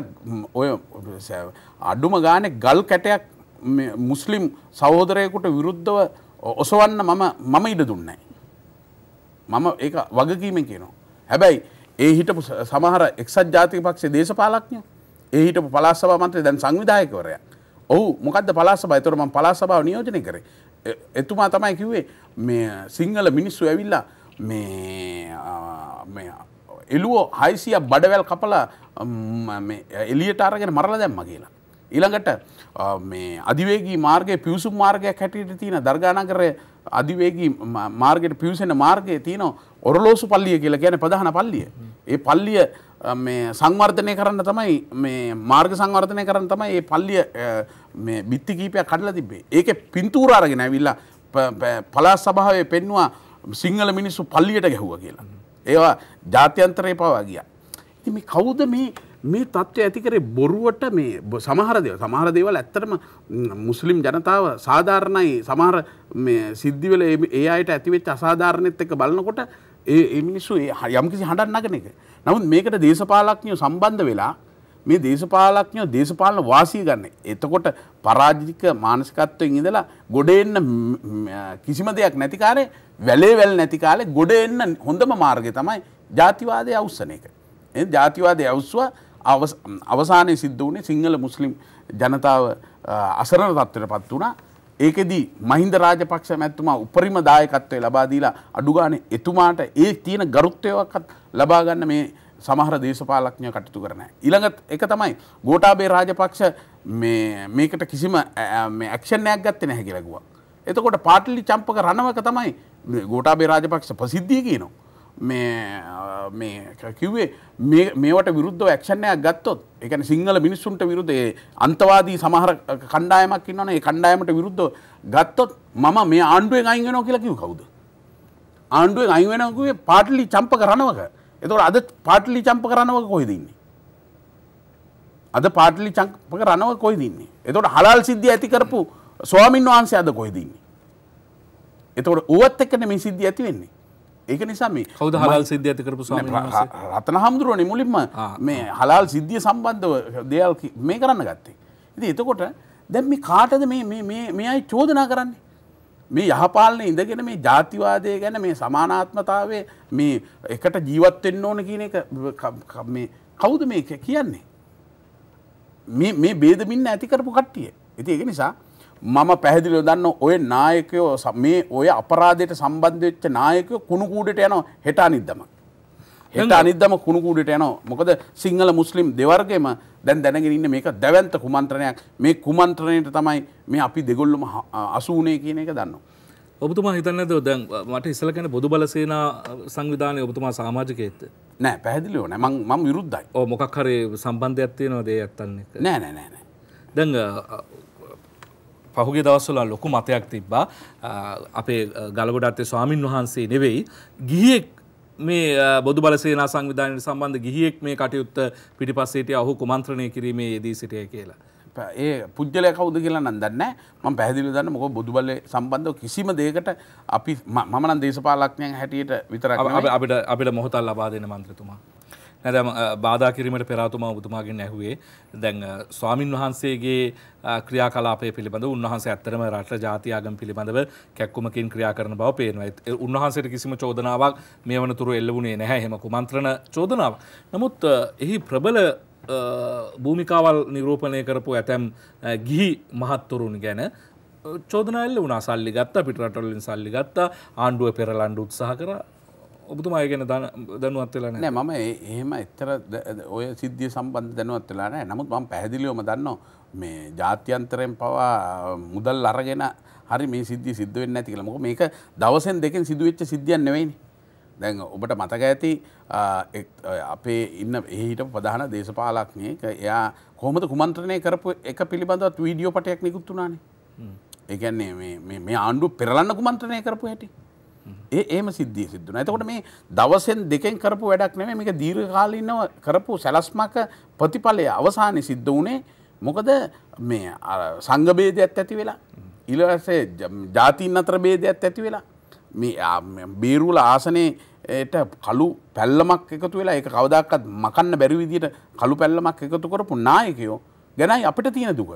ඔය අඩුම ගානේ ගල් කැටයක් මුස්ලිම් සහෝදරයකුට විරුද්ධව ඔසවන්න මම මම ඉඩ දුන්නේ. මම ඒ වගකීම කියනවා. හැබැයි ඒ හිටපු සමහර එක්සත් ජාතික පක්ෂේ දේශපාලක්ඥ ඒ හිටපු පලාස්සව මන්ත්‍රය දැන් සංවිධායකවරයා. ඔහු මොකද පලාසබ එතරම පලාසභාව නියෝජනය කරේ. එතුමා තමයි කිව්වේ මේ සිංහල මිනිස්සු ඇවිල්ලා මේ එලුවෝ හයිසිය බඩවැල් කපලා එලියට අරගෙන මරල දැම්ම කියලා. ඊළඟට මේ අධිවේගී මාර්ගයේ පිවිසුම් මාර්ගයක් හැටියට තියෙන දර්ගානගරයේ අධිවේගී මාර්ගයට පිවිසෙන මාර්ගයේ තියෙන ඔරලෝසු පල්ලිය කියලා කියන්නේ ප්‍රධාන පල්ලිය. ඒ පල්ලිය මේ සංවර්ධනය කරන්න තමයි මේ මාර්ග සංවර්ධනය කරන්න තමයි මේ පල්ලිය මේ බිත්ති කීපයක් කඩලා තිබ්බේ. ඒකේ පින්තූර අරගෙන ඇවිල්ලා පළාත් සභාවේ පෙන්නවා සිංහල මිනිස්සු පල්ලියට ගැහුවා කියලා. ඒවා ජාත්‍යන්තරේ පවා ගියා. ඉතින් මේ කවුද මේ මේ තත්ත්වය ඇතිකරේ බොරුවට මේ සමහරදය සමහර දේවල් ඇත්තටම මුස්ලිම් ජනතාව සාධාරණයි සමහර සිද්ධිවල ඒ අයට ඇතිවෙච් අසාධාරණයත් එක බලනකොට ඒ එමිනිස්සු යම්කිසි හඬන් නගන එක. නමුත් මේකට දේශපාලක්ඥය සම්බන්ධ වෙලා මේ දේශපාලක්ඥෝ දේශපාලන වාසී ගන්න. එතකොට පරාජික මානසිකත්වයෙන් ඉඳලා ගොඩ එන්න කිසිම දෙයක් නැති කාලේ වැලේ වැල් නැති කාලේ ගොඩ එන්න හොඳම මාර්ගය තමයි ජාතිවාදය අවුස්සන එක. ඒ ජාතිවාදය අවුස්සුවා අවසානය සිද්ධ වනේ සිංහල මුස්ලිම් ජනතාව අසරණ තත්වයට පත් වුණා ඒකෙදී මහින්ද රාජපක්ෂ මැත්තුමා උපරිම දායකත්වය ලබාදීලා අඩුගාන එතුමාට ඒ තියෙන ගරුත්තයවක්ත් ලබාගන්න මේ සමහර දේශපාලක්ඥය කටතු කරන. ඉළඟත් එක තමයි ගෝටාබේ රාජපක්ෂ මේකට කිසිම ඇක්ෂණයක් ගත්තෙන හැකිලකුවක්. එතකොට පාටිලි චම්පක රණවක තමයි ගෝටාබේ රාජපක්ෂ ප්‍රසිද්ධිය කියනවා. මේ කිව්වේ මේවට විරුද්ධ ක්ෂණයක් ගත්තොත් එකන සිංහල මිනිස්සුන්ට විරුද්ධ අන්තවාදී සමහර කණ්ඩායමක් ඉන්නවන ඒ කණ්ඩායමට විරුද්ධ ගත්තොත් මම මේ ආණ්ඩුවෙන් අයිගෙනෝ කියලා කිව් කවුද. ආණ්ඩුවෙන් අයිවෙනකුවේ පාටලි චම්ප කරනවක එතවට අද පාටලි චම්ප කරනවක කොයිදන්නේ. අද පාටලි චම්ප කරනව කොයිදන්නේ. එතොට හලාල් සිද්ධිය ඇති කරපු ස්වාමින් වහන්සේ අද කොයිදන්නේ. එතකොට ඕවත් එක්කන මේ සිද්ධිය ඇති වෙන්නේ. ඒක නිසා මේ කවද හලාල් සිද්ධිය ඇති කරපු රතන හාමුදුරුවනේ මුලින්ම මේ හලාල් සිද්ධිය සම්බන්ධව දේවල් මේ කරන්න ගත්තේ. ඉතින් එතකොට දැන් මේ කාටද මේ මේ මේ මේ අය චෝදනා කරන්නේ? මේ යහපාලනේ ඉඳගෙන මේ ජාතිවාදය ගැන මේ සමානාත්මතාවයේ මේ එකට ජීවත් වෙන්න ඕන කියන එක මේ කවුද මේ කියන්නේ? මේ මේ ભેද මින්න ඇති කරපු කට්ටිය. ඉතින් ඒක නිසා මම පැහැදිලිව දන්න ඔය නායකයෝ මේ ඔය අපරාධයට සම්බන්ධවෙච්ච නායකයෝ කුණුකූඩට යනවා හෙට අනිද්දම. හෙට අනිද්දම කුණුකූඩට යනවා මොකද සිංහල මුස්ලිම් දෙවර්ගේම දැන් දැනගෙන ඉන්න මේක දැවන්ත කුමන්ත්‍රණයක් මේ කුමන්ත්‍රණයට තමයි මේ අපි දෙගොල්ලම අසූනේ කියන එක දන්නවා. ඔබතුමා හිතන්නද දැන් මට ඉස්සල කියන බොදු බලසේනා සංවිධානය ඔබතුමා සමාජකයේත් නෑ පැහැදිලිව නෑ මං මම විරුද්ධයි. ඔව් මොකක් හරි සම්බන්ධයක් තියෙනවද ඒ ඇත්තන් එක්ක? නෑ නෑ නෑ නෑ. දැන් පහුගේ දවස්වල ලොකු මතයක් තිබ්බා අපේ ගලගොඩත්තේ ස්වාමින් වහන්සේ නෙවෙයි ගිහියෙක් මේ බොදු බලසේනා සංවිධානයට සම්බන්ධ ගිහියෙක් මේ කටයුත්ත පිටිපස්සේට අහු කුමන්ත්‍රණය කිරීමේ යෙදී සිටිය කියලා. ඒ පුද්ගලය කවුද කියලා නම් දන්නේ මම පැහැදිලිව දන්න මොකද බොදු බලය සම්බන්ධව කිසිම දෙයකට අපි මම නම් දේශපාලඥයන් හැටියට විතරක් අපිට අපිට මොහොතක් ලබා දෙන මන්ත්‍රතුමා. නැදම බාධා කිරීමට පෙරාතුමා ඔබතුමාගෙන් ඇහුවේ දැන් ස්වාමින් වහන්සේගේ ක්‍රියා කලාපය පිළිබඳ උන්වහන්සේ ඇත්තරම රට ජාතියාගම් පිළිබඳව කැක්කුමකින් ක්‍රියා කරන බව පේනවා. උන්වහන්සේට කිසිම චෝදනාවක් මේ වනතුරු එල්ල වුණේ නැහැ එහෙම කුමන්ත්‍රණ චෝදනාවක්. නමුත් එහි ප්‍රබල භූමිකාවල් නිරූපණය කරපු ඇතැම් ගිහි මහත්තුරුන් ගැන චෝදනාල්ල වුණා සල්ලි ගත්තා පිටරටවලින් සල්ලි ගත්තා ආණ්ඩුව පෙරලන්ඩ උත්සාහ කරා ඔබතුමා ගැන දැනුවත් වෙලා නෑ මම එහෙම එච්චර ඔය සිද්ධිය සම්බන්ධ දැනුවත් වෙලා නෑ නමුත් මම පැහැදිලිවම දන්නවා මේ ජාත්‍යන්තරයෙන් පවා මුදල් අරගෙන හරි මේ සිද්ධිය සිද්ධ වෙන්නේ නැති කියලා. මොකද මේක දවසෙන් දෙකෙන් සිදුවෙච්ච සිද්ධියක් නෙවෙයිනේ. දැන් ඔබට මතක ඇති අපේ ඉන්න එහිට ප්‍රධාන දේශපාලක්නයක එයා කොහොමද කුමන්ත්‍රණය කරපු එක පිළිබඳවත් වීඩියෝ පටයක් නිකුත් වුණානේ. ඒගැන්නේ මේ ආණ්ඩු පෙරලන්න කුමන්ත්‍රණය කරපු හැටි. ඒ ඒම සිද්ධිය සිද්ධන ඇතකොට මේ දවසෙන් දෙකෙන් කරපු වැඩක් නෙම මේක දීර්ඝකාලින්නව කරපු සැලස්මක ප්‍රතිඵලය අවසානය සිද්ධ වනේ මොකද මේ සංගබේදයක් ඇති වෙලා ඉලවසේ ජාතින් අතර බේදයක් ඇති වෙලා මේ බේරුල ආසනයේ එයට කලු පැල්ලමක් එකතු වෙලා එක කවදක්කත් මකන්න බැරිවිදිට කලු පැල්ලමක් එකතු කරපු නායකයෝ ගැනයි අපිට තියෙන දුක.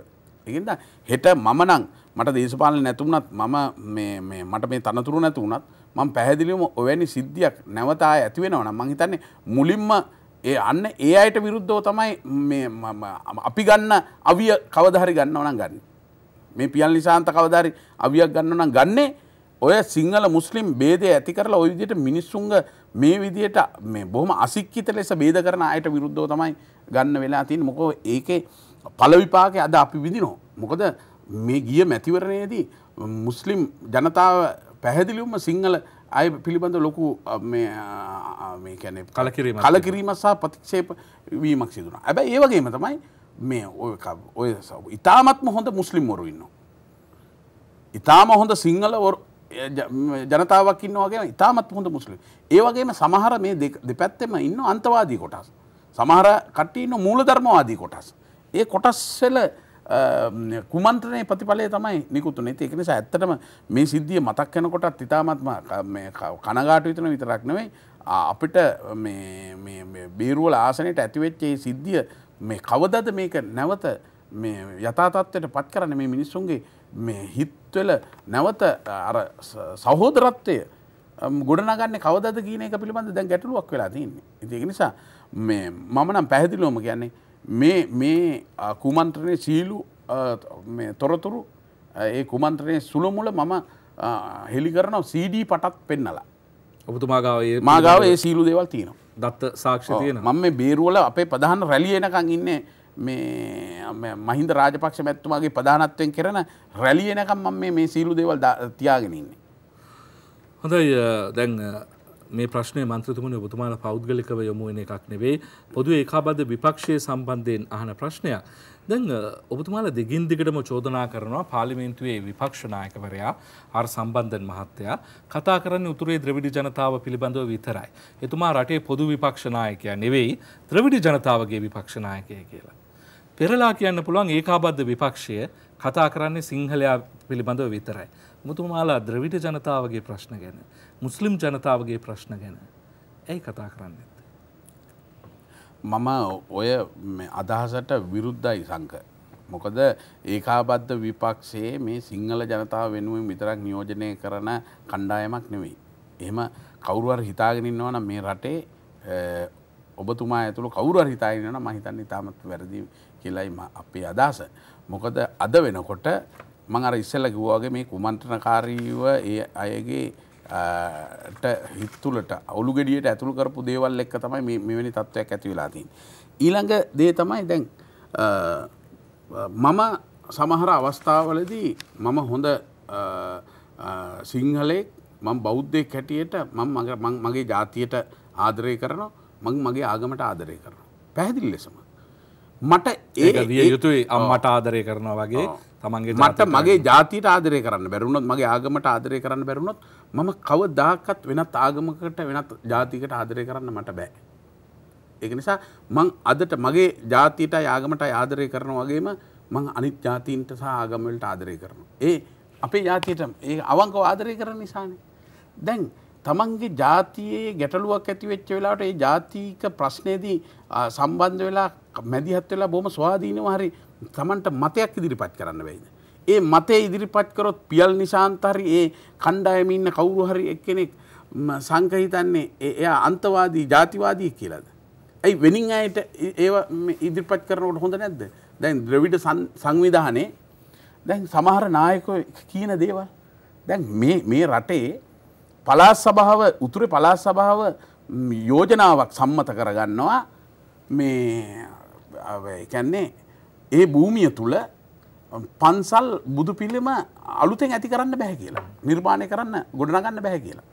එකද හෙට මමනං මට දේශපාලන නැතුවනත් මම මට මේ තනතුරු නැතු වනත් මං පැහැදිලිම ඔවැනි සිද්ධියක් නැවතා ඇතිවෙනවන මං හිතන්නේ මුලින්ම ඒ අන්න ඒ අයට විරුද්ධෝ තමයි අපි ගන්න අවිය කවදහරි ගන්න ඕන ගන්න මේ පියල් නිසාන්ත කවධරි අවියක් ගන්න නම් ගන්නේ ඔය සිංහල මුස්ලිම් බේදය ඇති කරලා ඔයවිදියට මිනිස්සුන්ග මේ විදියට මේ බොහම අසික්කිත ලෙස බේද කරන අයට විරුද්ධෝ තමයි ගන්න වෙලා තින් මොකෝ ඒකේ පලවිපාක අද අපි විදිනෝ මොකද මේ ගිය මැතිවරණයේදී මුස්ලිම් ජනතාව පැහැදිලිවම සිංහල අය පිළිබඳ ලොකු කැන කලකිරීම කලකිරීම සහ ප්‍රතික්ෂේප වීමක් සිදුන ඇබ ඒවගේම තමයි මේ ඔය ඔය සව ඉතාමත්ම හොඳ මුස්ලිම් මොරු ඉන්න. ඉතාම හොඳ සිංහල ජනතාවක් ඉන්නවාගේ ඉතාමත් හොඳ මුස්ලිම් ඒවගේම සමහර මේ දෙපැත්තෙම ඉන්න අන්තවාදී කොටස්. සමහර කට්ටීන්න මූලධර්මවාදී කොටස්. ඒ කොටස්සල කුමන්ත්‍රණය ප්‍රතිඵලය තමයි නිකුතු නැති එකනිස ඇත්තටම මේ සිද්ධිය මතක් කැනකොටත් ඉතාමත්ම කනගාට විතන විතරක් නෙවෙයි අපිට බේරුවල ආසනයට ඇතිවෙච්චේ සිද්ධිය මේ කවදද මේක නැවත යථතත්වයට පත් කරන මේ මිනිස්සුන්ගේ මේ හිත්වල නැවත සහෝදරත්වය ගොඩනගන්න කවද කියන එක පිළිබඳ දැන් ගැටලුවක් වෙලා තින්නේ ඉතික නිසා මම නම් පැහැදිලෝම කියන්නේ මේ මේ කුමන්ත්‍රණය සීලු තොරතුරු ඒ කුමන්ත්‍රණය සුළමුල මම හෙළි කරනව CD පටත් පෙන්නලා. ඔබතුමාගාව මාගාව ඒ සීලු දේවල් තියනවා. දත්ත සාක්ෂ තියන මම මේ බේරුවල අපේ ප්‍රධාන රැලියනකං ඉන්න මේ මහින්ද රාජපක්ෂ මැත්තුමාගේ ප්‍රධානත්වයෙන් කරන රැලියනකම් මම මේ සීලු දේවල් තියාගෙනඉන්නේ. හොඳයි දැන් මේ ප්‍රශ්නය මන්ත්‍රතුමන ඔබතුමාල පෞද්ගලිකව යොමුුවෙන එකක් නෙවෙයි පොදු ඒකාබද විපක්ෂය සම්බන්ධයෙන් අහන ප්‍රශ්නයක්. දැන් ඔබතුමාල දිගින් දිගටම චෝදනා කරනවා පාලිමේන්තුවේ විපක්ෂනායකවරයා අර සම්බන්ධන් මහත්තයා කතා කරන්න උතුරේ ද්‍රවිඩි ජනතාව පිළිබඳව විතරයි. එතුමා රටේ පොදු විපක්ෂනායකයා නෙවෙයි ද්‍රවිඩි ජනතාවගේ විපක්ෂනායකය කියලා. පෙරලා කියන්න පුළුවන් ඒකාබද්ධ විපක්ෂය කතා කරන්නේ සිංහලයා පිළිබඳව විතරයි. මුතුමාලා ද්‍රවිට ජනතාවගේ ප්‍රශ්න ගැන මුස්ලිම් ජනතාවගේ ප්‍රශ්න ගැන ඇයි කතා කරන්න ඇත්ත. මම ඔය අදහසට විරුද්ධයි සංක. මොකද ඒකාබද්ධ විපක්ෂයේ මේ සිංහල ජනතාව වෙනුවෙන් විතරක් නියෝජනය කරන කණ්ඩායමක් නෙවෙයි. එහෙම කවුරුවර් හිතාගෙනන්නවා නම් මේ රටේ ඔබතුමා ඇතුළ කවුරුවර් හිතාගෙනන මහිතන්න ඉතාමත් වැරදි කියලයි අපේ අදහස. මොකද අද වෙනකොට මං අර ඉස්සල්ල කිව්වාගේ මේ කුමන්ත්‍රණකාරීව ඒ අයගේ හිත්තුලට අවුළු ගෙඩියට ඇතුළ කරපු දේවල් එක්ක තමයි මෙවැනි තත්ත්වයක් ඇති වෙලාතින්. ඊළඟ දේ තමයි දැන් මම සමහර අවස්ථාවලදී මම හොඳ සිංහලෙක් මං බෞද්ධයක් හැටියට මං මගේ ජාතියට ආදරය කරනවා මං මගේ ආගමට ආදරය කරනවා. පැහැදිලි ලෙසම. මට ඒ විය යුතුයි අම්මට ආදරය කරනවා වගේ තමන්ගේ මට මගේ ජාතියට ආදරය කරන්න බැරුණොත් මගේ ආගමට ආදරය කරන්න බැරුණොත් මම කවදාකත් වෙනත් ආගමකට වෙනත් ජාතිකට ආදරය කරන්න මට බෑ. ඒක නිසා මං අදට මගේ ජාතියට ආගමට ආදරය කරන වගේම මං අනිත් ජාතීන්ට සහ ආගමවලට ආදරය කරනවා. ඒ අපේ ජාතියට ඒ අවංකව ආදරය කරන නිසානේ. දැන් තමන්ගේ ජාතියේ ගැටලුවක් ඇති වෙච්ච වෙලාවට ඒ ජාතික ප්‍රශ්නයේදී සම්බන්ධ වෙලා මැදිහත් වෙලා බොහොම ස්වාධීනව හරි Tamanට මතයක් ඉදිරිපත් කරන්න වෙයිද? ඒ මතය ඉදිරිපත් කරොත් පියල් නිශාන්ත හරි ඒ කණ්ඩායමේ ඉන්න කවුරු හරි එක්කෙනෙක් සංඝ හිතන්නේ එයා අන්තවාදී ජාතිවාදී කියලාද? ඇයි වෙනින් අයට ඒව ඉදිරිපත් කරනකොට හොඳ නැද්ද? දැන් ද්‍රවිඩ සංවිධානයේ දැන් සමහර නායකයෝ කියන දේවල් දැන් මේ මේ රටේ පළාත් සභාව උතුරේ පළාත් සභාව යෝජනාවක් සම්මත කරගන්නවා මේ එකන්නේ ඒ භූමිය තුළ පන්සල් බුදු පිළිම අලුතෙන් ඇති කරන්න බැහැ කියලා නිර්මාණය කරන්න ගොඩනගන්න බැහැ කියලා.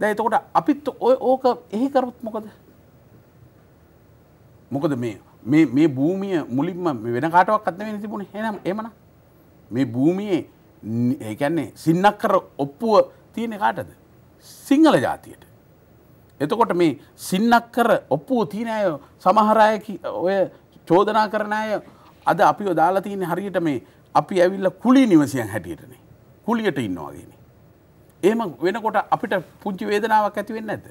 දැ එතකොට අපිත් ඔය ඕක එහි කරොත් මොකද. මොකද මේ මේ භූමිය මුලින්ම වෙන කාටවක් අත්න වෙන තිබුණ හෙනම් එමන මේ භූමියේ ඒකැන්නේ සින්නක් කර ඔප්පුුව තියෙන කාටද සිංහල ජාතියට එතකොට මේ සින්නක්කර ඔප්පුව තියෙන අය සමහර අය ඔය චෝදනා කරන අය අද අපිව දාලා තියෙන හරියට මේ අපි ඇවිල්ලා කුලී නිවසියන් හැටියටනේ. කුලියට ඉන්නවා වගේනේ. එහෙම වෙනකොට අපිට පුංචි වේදනාවක් ඇති වෙන්නේ නැද්ද?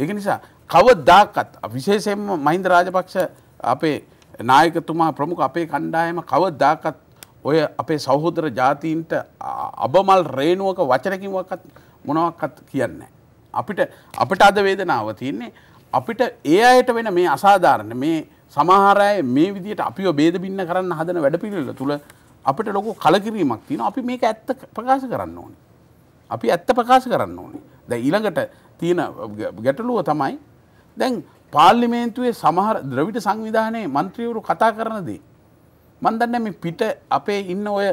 ඒක නිසා කවදාකත් විශේෂයෙන්ම මහින්ද රාජපක්ෂ අපේ නායකතුමා ප්‍රමුඛ අපේ කණ්ඩායම කවදාකත් ඔය අපේ සහෝදර ජාතීන්ට අබමල් රේණුවක වචනකින්වත් මොනවත් කියන්නේ නැහැ. අපිට අපට අද වේදනාව තියන්නේ අපිට ඒ අයට වෙන මේ අසාධාරණ මේ සමහරය මේ විදිට අපි බේද බින්න කරන්න හදන වැඩපිළිල තුළ අපට ලොකු කලකිරීමක් තියෙන අපි මේක ඇත්ත ප්‍රකාශ කරන්න ඕනි. අපි ඇත්ත ප්‍රකාශ කරන්න ඕනි. දැ ඊළඟට තියෙන ගැටලුව තමයි දැන් පාර්ලිමේන්තුවේ සමහර ද්‍රවිට සංවිධානයේ මන්ත්‍රීවරු කතා කරනදී. මන්දන්න මේ පිට අපේ ඉන්න ඔය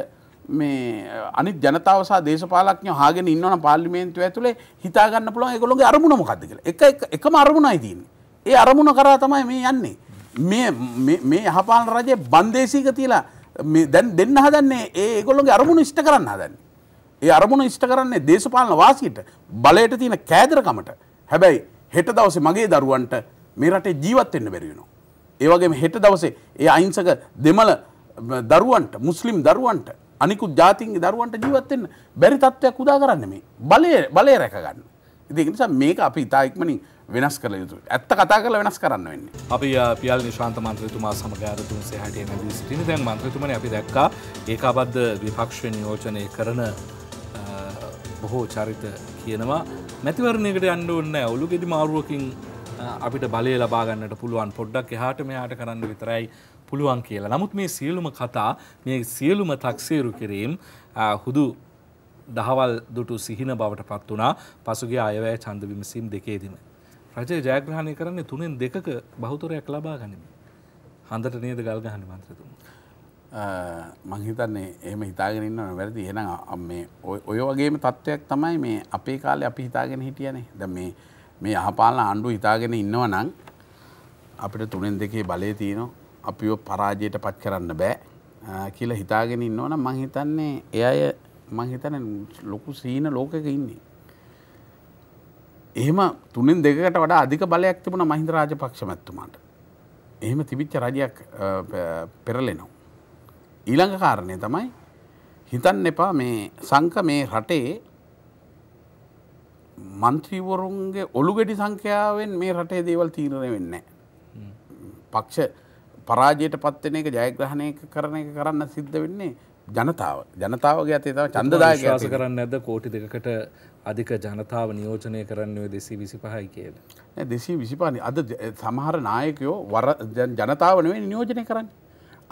මේ අනි ජනතාව සහ දේශපාලඥයෝ හාගෙන ඉන්නවන පාර්ලිමේන්තුව ඇතුලේ හිතා ගන්න පුළුවන් ඒගොල්ලෝගේ අරමුණ මොකද්ද කියලා. එක එකම අරමුණයි තියෙන්නේ. ඒ අරමුණ කරා තමයි මේ යන්නේ. මේ මේ යහපාලන රජය බන්දේසීක තියලා මේ දැන් දෙන්න හදන්නේ ඒ ඒගොල්ලෝගේ අරමුණ ඉෂ්ට කරන්න හදන්නේ. ඒ අරමුණ ඉෂ්ට කරන්නේ දේශපාලන වාසියට බලයට තියෙන කෑදරකමට. හැබැයි හෙට දවසේ මගේ දරුවන්ට මේ රටේ ජීවත් වෙන්න බැරි වෙනවා. ඒ වගේම හෙට දවසේ ඒ අහිංසක දෙමළ දරුවන්ට මුස්ලිම් දරුවන්ට අනිකුත් ජාතින්ගේ දරුවන්ට ජීවත්වෙන්න බැරි තත්ත්වයක් උදා කරන්න මේ බලය බලය රැකගන්න ඉතිනිසා මේක අපි ඉතායික්මනින් වෙනස් කළ යුතු ඇත්ත කතා කළ වෙනස් කරන්න වෙන්න අපි පියල් නිශාන්ත මන්ත්‍රතුමා සමගාරතුන් සහටේ මැදී සිටින දැන් මන්ත්‍රතුමන අපි දැක්කා ඒකාබද්ධ විපක්ෂ නියෝජනය කරන බොහෝ චරිත කියනවා මැතිවරණයකට අන්න ඔන්න ඔලු ගෙඩි මාරුවකින් අපිට බලය ලබාගන්නට පුළුවන් පොඩ්ඩක් එහාට මෙයාට කරන්න විතරයි පුළුවන් කියලා. නමුත් මේ සියලුම කතා මේ සියලුම තක්සේරු කිරීම හුදු දහවල් දුටු සිහින බවට පත් වුණා පසුගේ අයවැය ඡන්ද විමසීම් දෙකේදීම. රජය ජයග්‍රහණය කරන්නේ තුනෙන් දෙකක බහුතරයක් ලබා ගනිමින්. හන්දට නේද ගල් ගහන්නේ මන්ත්‍රතුමා. මං හිතන්නේ එහෙම හිතාගෙන ඉන්නව වැරදි. එහෙනම් මේ ඔය වගේම තත්වයක් තමයි මේ අපේ කාලේ අපි හිතාගෙන හිටියනේ. දැන් මේ මේ අහපාලන ආණ්ඩුව හිතාගෙන ඉන්නව නම් අපිට තුනෙන් දෙකේ බලය තියෙනවා. අපිව පරාජයට පත් කරන්න බෑ කියල හිතාගෙන ඉන්නවන මං හිතන්නේ එ අය මං හිතන ලොකු සීන ලෝකක ඉන්නේ. එහෙම තුනෙන් දෙකට වඩා අධික බලයක් තිබුණ මහින්ද රාජ පක්ෂ මැත්තුමාට. එහෙම තිබිච්ච රජයක් පෙරලෙනවා. ඊළඟ කාරණය තමයි හිතන්න එපා මේ සංක මේ රටේ මන්ත්‍රීවරුන්ගේ ඔලු ගෙඩි සංඛ්‍යාවෙන් මේ රටේ දේවල් තීරණය වෙන්න. පක්ෂ පරාජයට පත්වන එක ජයග්‍රහණය කරන එක කරන්න සිද්ධ වෙන්නේ ජනතාව ජනතාවගේ ඇතේ තම චන්දදාය ශාස කරන්න ඇද කෝටි දෙකට අධික ජනතාව නියෝජනය කරන්නේ දෙසී විසි පහයි කියල දෙසී විසිපානි අද සමහර නායකයෝ වර ජනතාව නෙවෙයි නියෝජනය කරන්න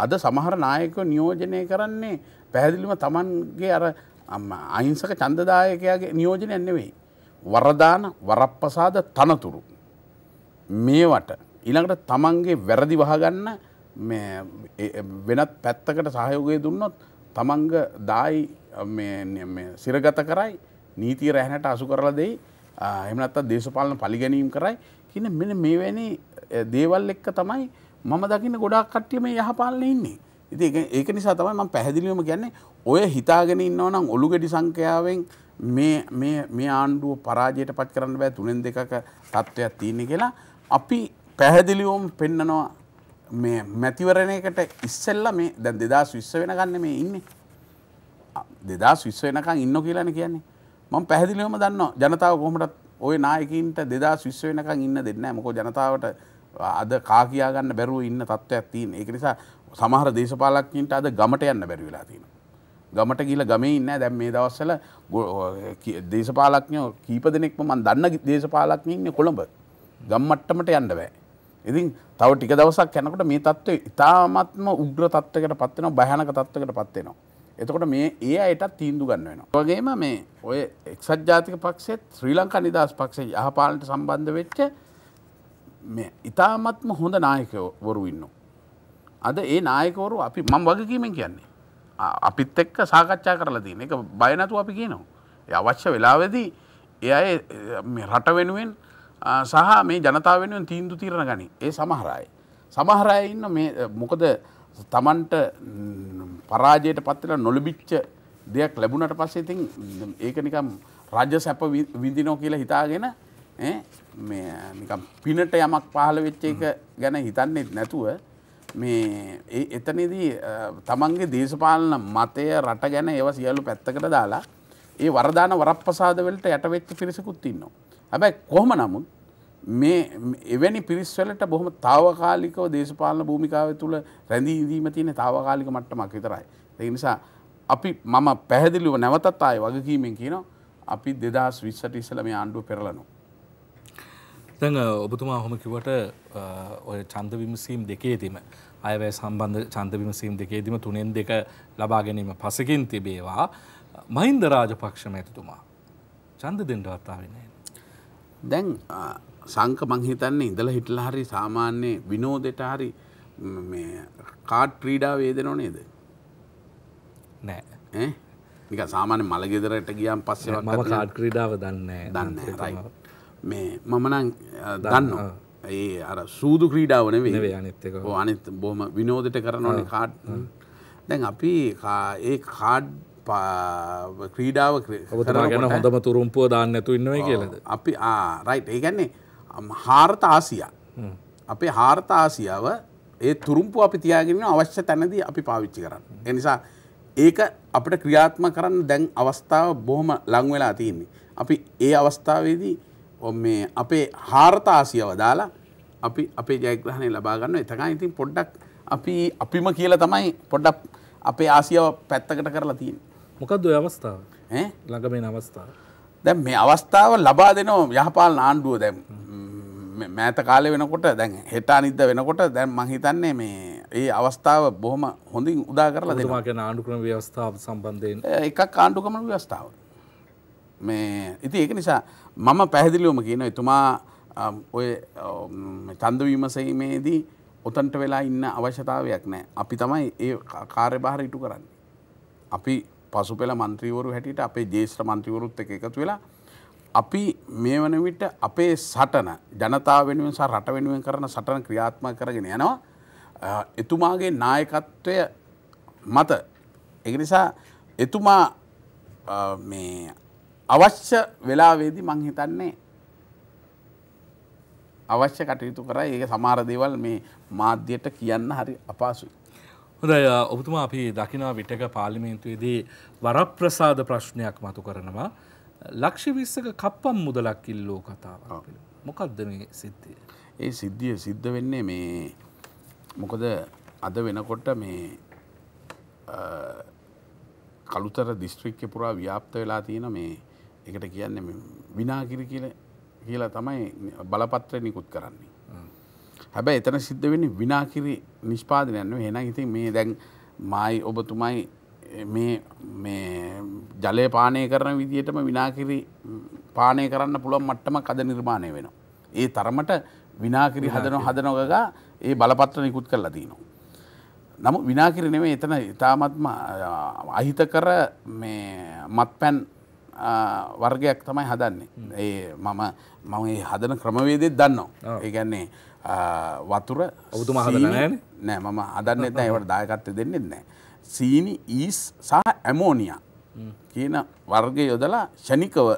අද සමහර නායකෝ නියෝජනය කරන්නේ පැහැදිලිම තමන්ගේ අර අහිංසක චන්දදායකයාගේ නියෝජනය නෙවෙයි. වරදාන වරප්පසාද තනතුරු. මේවට ඉළඟට තමන්ගේ වැරදි වහගන්න වෙනත් පැත්තකට සහයෝගය දුන්නොත් තමන්ග දායි සිරගත කරයි නීතිය රැහණට අසු කරලා දෙයි එමනත්තා දේශපාලන පලිගැනීම් කරයි කියන මෙන මේවැනි දේවල් එක්ක තමයි මම දකින්න ගොඩක් කට්ටිය මේ යහපාලන ඉන්නේ. ඉති ඒක නිසා තමයි ම පැහැදිලිවම ගැන්නේ ඔය හිතාගෙන ඉන්නව නම් ඔළු ගෙඩි සංඛ්‍යාවෙන් මේ ආණ්ඩුව පරාජයට පත් කරන්න බෑ තුනෙන් දෙකක තත්ත්වයක් තියන්නේ කියලා අපි පැහැදිලිවෝම් පෙන්නනවා මේ මැතිවරණයකට ඉස්සෙල්ල මේ දැන් දෙදා විස්ස වෙනගන්න මේ ඉන්න දෙදා විස්ස වෙනකං ඉන්න කියලන කියන්නේ මං පැහදිලිවම දන්න ජනතාව කොහමටත් ඔය නායකින්ට දෙදා විස්ස වෙනකං ඉන්න දෙන්න මොකෝ ජනතාවට අද කාකයාගන්න බැරුව ඉන්න තත්ත්වයක් තින් ඒක නිසා සමහර දේශපාලක්කින්ට අද ගමට යන්න බැරිවෙලා තියෙන ගමට ගිල ගමේ ඉන්න දැම් මේ දවස්සල දේශපාලක්ඥෝ කීප දෙනෙක්ම මන් දන්න දේශපාලක්ඥන්න කොළඹ ගම්මට්ටමට යන්න බෑ ඉතින් තව ටික දවසක් යනකොට මේ තත්ත්වය ඉතාමත්ම උග්‍ර තත්ත්වකට පත්වෙනවා භයනක තත්ත්වකට පත්වෙනවා. එතකොට මේ ඒ අයටත් තීන්දු ගන්න වෙනවා. වගේම මේ ඔය එක්සත් ජාතික පක්ෂේ ශ්‍රී ලංකා නිදහස් පක්ෂේ යහපාලනට සම්බන්ධ වෙච්ච මේ ඉතාමත්ම හොඳ නායකවරු ඉන්නවා. අද ඒ නායකවරු අපි මම වගකීමෙන් කියන්නේ. අපිත් එක්ක සාකච්ඡා කරලා තියෙන එක බය නැතුව අපි කියනවා. ඒ අවශ්‍ය වෙලාවේදී එයා රට වෙනුවෙන් සහ මේ ජනතාව වෙනුවෙන් තීන්දු තීරණ ගනි ඒ සමහරයි. සමහරය ඉන්න මොකද තමන්ට පරාජයට පත්වෙලා නොලබිච්ච දෙයක් ලැබුණට පස්සේ ඉතින් ඒක නිකම් රජ සැප විඳිනෝ කියලා හිතාගෙන නිකම් පිනට යමක් පහළ වෙච්ච එක ගැන හිතන්නෙත් නැතුව මේ එතනදී තමන්ගේ දේශපාලන මතය රට ගැන ඒව සියලු පැත්තකට දාලා ඒ වරදාන වරප්පසාදවලට යටවෙච්ච පිරිසකුත් ඉන්නවා. හැබැයි කොහොම නමුත් මේ එවැනි පිරිස්වලට බොහොම තාවකාලිකව දේශපාලන භූමිකාව තුළ රැඳීදීම තියෙන තාවකාලික මට්ටමක් විතරයි. ඒ නිසා අපි මම පැහැදිලිව නැවතත් ආයේ වගකීමෙන් කියනවා අපි 2020ට ඉස්සෙල්ලා මේ ආණ්ඩුව පෙරලනවා. දැන් ඔබතුමා ඔහොම කිව්වට ඔය ඡන්ද විමසීම් දෙකේදීම අයවැය සම්බන්ධ ඡන්ද විමසීම් දෙකේදීම තුනෙන් දෙක ලබා ගැනීම පසකින් තිබේවා මහින්ද රාජපක්ෂ මැතිතුමා ඡන්ද දෙන්නවත් ආවේ නැහැ. දැන් සංක මංහිතන්නේ ඉඳල හිටල හරි සාමාන්‍ය විනෝදෙට හරි කාඩ් ප්‍රීඩා වේදනො නේද නෑ නික සාමාන්‍ය මළගෙදරට ගියම් පස්සේ ම කාඩ් ක්‍රීඩාව දන්න දන්න රයි මේ මමනං දන්න ඒ අර සූදු ක්‍රීඩාවන වේ අනිත් බොහම විනෝදට කරනවන කාඩ් දැන් අපි ඒ කාඩ් ක්‍රීඩාව ගැන හොඳම තුරුම්පුව දාන්නඇතු ඉන්නව කියලද. අපි රයිට් ඒගැන්නේ හාර්ත ආසියා. අපේ හාර්ත ආසියාව ඒ තුරුම්පු අපි තියාගෙන අවශ්‍ය තැනදී අපි පාවිච්චි කරන්න. එනිසා ඒක අපට ක්‍රියාත්ම කරන්න දැන් අවස්ථාව බොහොම ලංවෙලා තියන්නේ. අපි ඒ අවස්ථාවේදී මේ අපේ හාර්ත ආසියාව දාලා අපි අපේ ජයග්‍රහණය ලබාගන්න එතකා ඉතින් පොඩ්ඩක් අපි අපිම කියල තමයි පොඩ්ඩක් අපේ ආසියාව පැත්තකට කරලා තියන්නේ. මොකක්ද ඔය අවස්ථාව ළඟ මේ අවස්ථාව දැන් මේ අවස්ථාව ලබා දෙනෝ යහපාල ආණ්ඩුව දැන් මෑත කාලය වෙනකොට දැන් හෙට අනිද්ද වෙනකොට දැන් මහිතන්නේ මේ ඒ අවස්ථාව බොහොම හොඳින් උදා කරලා දෙනවා කියන ආණ්ඩුක්‍රම ව්‍යවස්ථාව සම්බන්ධයෙන් එකක් ආණ්ඩුක්‍රම ව්‍යවස්ථාව මේ ඉතින් ඒක නිසා මම පැහැදිලිවම කියනවා එතුමා ඔය ඡන්ද විමසීමේදී ඔතන්ට වෙලා ඉන්න අවශ්‍යතාවයක් නැහැ අපි තමයි ඒ කාර්යභාරය ඉටු කරන්නේ අපි පසු පෙළ මන්ත්‍රීවරු හැටියට අපේ ජේෂ්‍ර මන්ත්‍රීවරුත් එක එකතු වෙලා අපි මේ වන විට අපේ සටන ජනතාව වෙනුවෙන් සහ රට වෙනුවෙන් කරන සටන ක්‍රියාත්මක කරගෙන යනවා එතුමාගේ නායකත්වය මත ඒ නිසා එතුමා මේ අවශ්‍ය වෙලාවේදී මං හිතන්නේ අවශ්‍ය කටයුතු කරා ඒක සමහර දේවල් මේ මාධ්‍යයට කියන්න හරි අපහසුයි හොඳයි ඔබතුමා අපි දකිනා විටක පාර්ලිමේන්තුවේදී වරප්‍රසාද ප්‍රශ්නයක් මතු කරනවා. ලක්ෂ විස්සක කප්පම් මුදලක් ඉල්ලෝ කතාව. මොකක්ද මේ සිද්ධිය. ඒ සිද්ධිය සිද්ධ වෙන්නේ මේ මොකද අද වෙනකොට මේ කළුතර දිස්ත්‍රික්්‍ය පුරා ව්‍යාප්ත වෙලා තියෙන මේ එකට කියන්න විනාකිරි කියල කියලා තමයි බලපත්‍රය නිකුත් කරන්නේ. හැබැයි එතන සිද්ධ වෙන්නේ විනාකිරි නිෂ්පාදනයන්න හෙන ඉතින් මේ දැන් මයි ඔබතුමයි ජලය පානය කරන විදිහටම විනාකිරි පානය කරන්න පුළුවන් මට්ටමක් අද නිර්මාණය වෙනවා. ඒ තරමට විනාකිරි හදන හදනොගා ඒ බලපත්‍ර නිකුත් කරලා තිනවා. නමු විනාකිරි නෙමේ එතන ඉතාමත්ම අහිත කර මත්පැන් වර්ගයක් තමයි හදන්නේ. ඒ මම මම හදන ක්‍රමවේදෙත් දන්නවා. ඒගැන්නේ වතුර ඔබතුමා හදලා නෑනේ නෑ මම හදන්නෙත් නෑ ඒවට දායකත්වය දෙන්නෙත් නෑ සීනි ඊස් සහ ඇමෝනියා කියන වර්ගය යොදලා ෂණිකව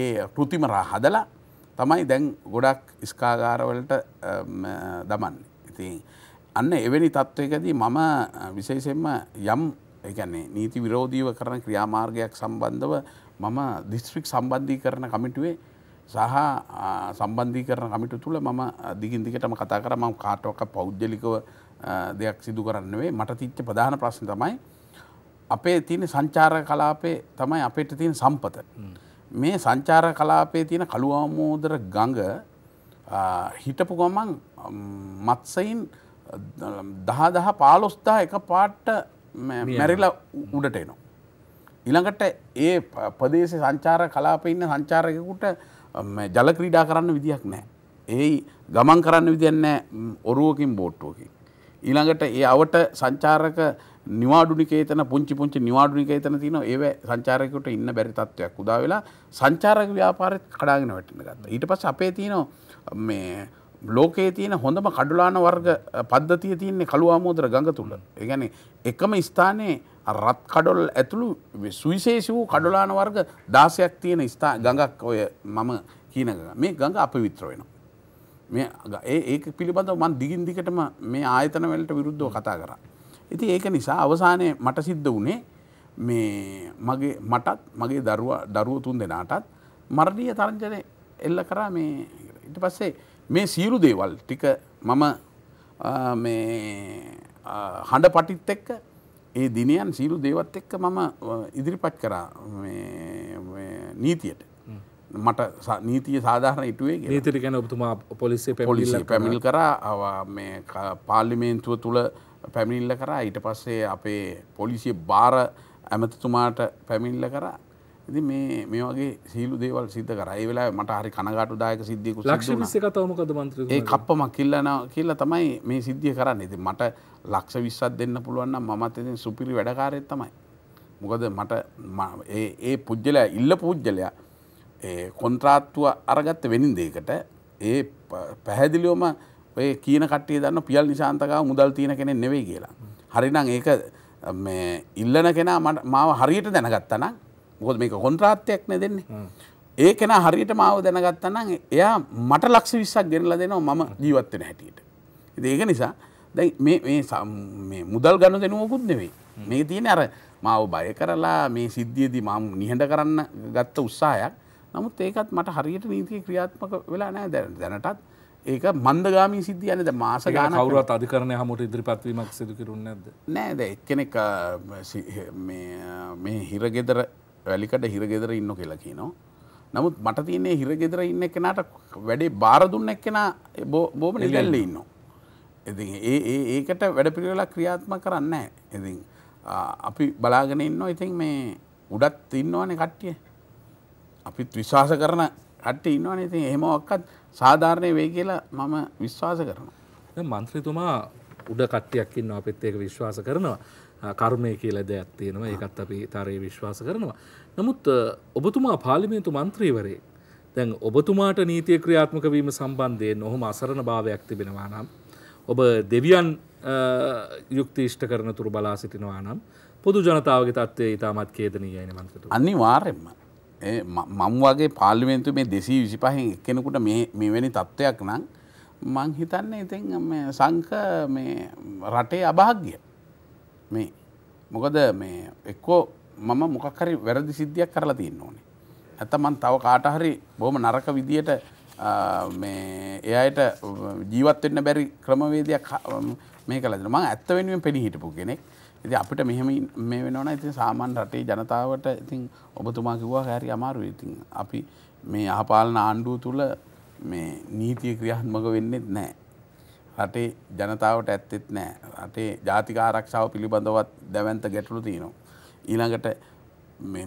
ඒ කෘතිමරා හදලා තමයි දැන් ගොඩක් ස්කාගාරවලට දමන්නේ ඉතින් අන්න එවැනි තත්ත්වයකදී මම විශේෂයෙන්ම යම් එකන්නේ නීති විරෝධීව කරන ක්‍රියාමාර්ගයක් සම්බන්ධව මම දිස්ත්‍රික් සම්බන්ධී කරන කමිටුවේ සහ සම්බන්ධීකරන කමිට තුළ මම දිගින්දිකටම කතා කර ම කාටවක පෞද්ගලිකව දෙයක් සිදු කරන්නවේ මට තිච්ච ප්‍රධාන ප්‍රශ්න තමයි අපේ තියෙන සංචාර කලාපේ තමයි අපට තියෙන සම්පත. මේ සංචාර කලාපේ තියෙන කළුවමෝදර ගඟ හිටපු ගොමන් මත්සයින් දහදහ පාලොස්දා එක පාට්ට මැරිල උඩට එනවා. ඉළඟට ඒ ප්‍රදේශ සංචාර කලාප ඉන්න සංචාරයකුට ජල ක්‍රීඩා කරන්න විදිහක් නෑ. ඒ ගමන් කරන්න විදින්නේ ඔරුවකින් බෝට්ටුවකින්. ඊළඟට ඒ අවට සංචාරක නිවාඩුනිකේතන පුංචි පුංචි නිවාඩුනිකේතන තියෙන ඒව සංචාරකයට ඉන්න බැරි තත්ත්වයක් උදා වෙලා සංචාරක ව්‍යාපාරය කඩාගෙන වැටෙන්න ගත්තා. ඊට පස්සේ අපේ තියෙන මේ ලෝකයේ තියෙන හොඳම කඩුලාන වර්ග පද්ධතිය තියෙන්නේ කළුආමෝදර ගඟ තුල. ඒ කියන්නේ එකම ස්ථානයේ රත් කඩොල් ඇතුළු සුවිශේෂ වූ කඩොලාන වර්ග දාසයක් තියෙන ස්ථා ගඟක් ඔය මම කියනග මේ ගඟ අප විත්‍ර වෙනවා. මේ ඒක පිළිබඳව මන් දිගින් දිකටම මේ ආයතන වලට විරුද්ධව කතා කරා. ඉතින් ඒක නිසා අවසානයේ මට සිද්ධ වුණේ මේ මගේ මටත් මගේ දරුවා දරුවෝ තුන් දෙනාටත් මරණීය තරංජනය එල්ල කරා මේ ඊට පස්සේ මේ සියලු දේවල් ටික මම මේ හඬ පටිත් එක්ක ඒ දිනයන් සීලු දේවත් එක්ක මම ඉදිරිපත් කරා නීතියට මට නීතිය සාධාරන ඉටුවේ නීතිට ගැන ඔබතුමා පොලිසිය පොලිසි පැමිණිල් කරා පාර්ලිමේන්තුව තුළ පැමිණිල්ල කරා ඊට පස්සේ අපේ පොලිසිය බාර ඇමතතුමාට පැමිණිල්ල කරා ඇති මේ මේ වගේ සීලු දේවල් සිද්ධ කරයි වෙලා මට හරි කනගාටු දායක සිද්ධියකු ලක්ෂ විසකතවමකද මන්ත්‍රඒ කප්පමක් කිල්ලන කියලා තමයි මේ සිද්ධිය කරන්න ඇති මට ලක්ෂ විස්සත් දෙන්න පුළුවන් මත් ඉතින් සුපිරි වැඩකාරයෙක් තමයි. මොකද මට ඒ පුද්ගලයා ඉල්ල පුද්ගලයා කොන්ත්‍රාත්තුව අරගත්ත වෙනින් දේකට ඒ පැහැදිලිවම ඔය කියන කටේ දන්න පියල් නිශාන්තකාව මුදල් තියෙන කෙනෙ නෙවෙයි කියලා. හරිනම් ඒක ඉල්ලන කෙනා මාව හරියට දැනගත්තනම් මොකද මේක කොන්ත්‍රාත්්‍යයක් නෙ දෙන්නේ. ඒ කෙන හරියට මාව දැනගත්තනම් එයා මට ලක්ෂ විස්සක් ගෙනල දෙනවා මම ජීවත්වෙන හැටියට. ඒක නිසා දැයි මුදල් ගණ දෙනුවකුත් නෙවේ මේ තියෙන අර මාව බය කරලා මේ සිද්ධියදී මම නිහඬ කරන්න ගත්ත උත්සාහයක් නමුත් ඒකත් මට හරියට නීතිය ක්‍රියාත්මක වෙලා නෑ දැ දැනටත් ඒක මන්දගාමී සිද්ධ යනද මාස ගාන කවරුවත් අධිකරණය හමුට ඉදිරිපත්වීමක් සිදු කරුන්න ඇද නෑද එක්කෙනෙක් මේ හිරගෙදර වැලිකට හිරගෙදර ඉන්න කෙලකි නො නමුත් මට තියන්නේ හිරගෙදර ඉන්න කෙනට වැඩේ බාර දුන්න එක්කෙන බෝම නිගල්ල ඉන්නවා ඉති ඒ ඒකට වැඩපිළිවෙලා ක්‍රියාත්ම කරන්න ඉති අපි බලාගෙන ඉන්න ඉතින් මේ උඩත් ඉන්නවනේ කට්ටිය අපිත් විශ්වාස කරන කට්ට ඉන්නවන ඉතින් එහෙම ඔක්කත් සාධාරණය වේ කියලා මම විශ්වාස කරන මන්ත්‍රීතුමා උඩ කට්ටියක් ඉන්න අපිත් ඒක විශ්වාස කරනවා කර්මය කියල දෙයක් තියෙනවා ඒකත් අපි තරය විශ්වාස කරනවා නමුත් ඔබතුමා පාලිමේතු මන්ත්‍රීවරේ දැන් ඔබතුමාට නීතිය ක්‍රියාත්මක වීම සම්බන්ධයෙන් ඔහොම අසරණ භාවයක් තිබෙනවා නම් ඔබ දෙවියන් යුක්තිෂ්ට කරන තුරු බලා සිටිනවා නම් පොදු ජනතාවගේ තත්වේ ඉතාමත් කේදනීයයි මන්ත්‍රතු. අනිවාර්යෙන්ම මං වගේ පාර්ලිමේන්තු මේ දෙසී විසි පහෙන් එක්කෙනෙකුට මෙවැනි තත්ත්වයක් නම් මං හිතන්නේ ඉතින් සංක රටේ අභාග්‍ය මේ මොකද මේ එක්කෝ මම මොකක්හරි වැරදි සිද්ධියක් කරලා තියන්න ඕනේ. ඇත මන් තව කාටහරි බොහම නරක විදියට එයට ජීවත්වෙන්න බැරි ක්‍රමවේදයක් මේ කලද ම ඇත්ත වෙනුවෙන් පෙනි හිටපු කෙනෙක් ඇති අපිට මෙහම මේ වෙනවන ඇති සාමාන් රටේ ජනතාවට ඉතින් ඔබතුමා කිව්වා හැරි අමාරු ඉතින් අපි මේ ආපාලන ආණ්ඩුව තුළ මේ නීතිය ක්‍රියාත්මක වෙන්නෙත් නෑ. රටේ ජනතාවට ඇත්තෙත් නෑ රටේ ජාතික ආරක්ෂාව පිළිබඳවත් දැවන්ත ගැටලු තියෙනවා. ඊළඟට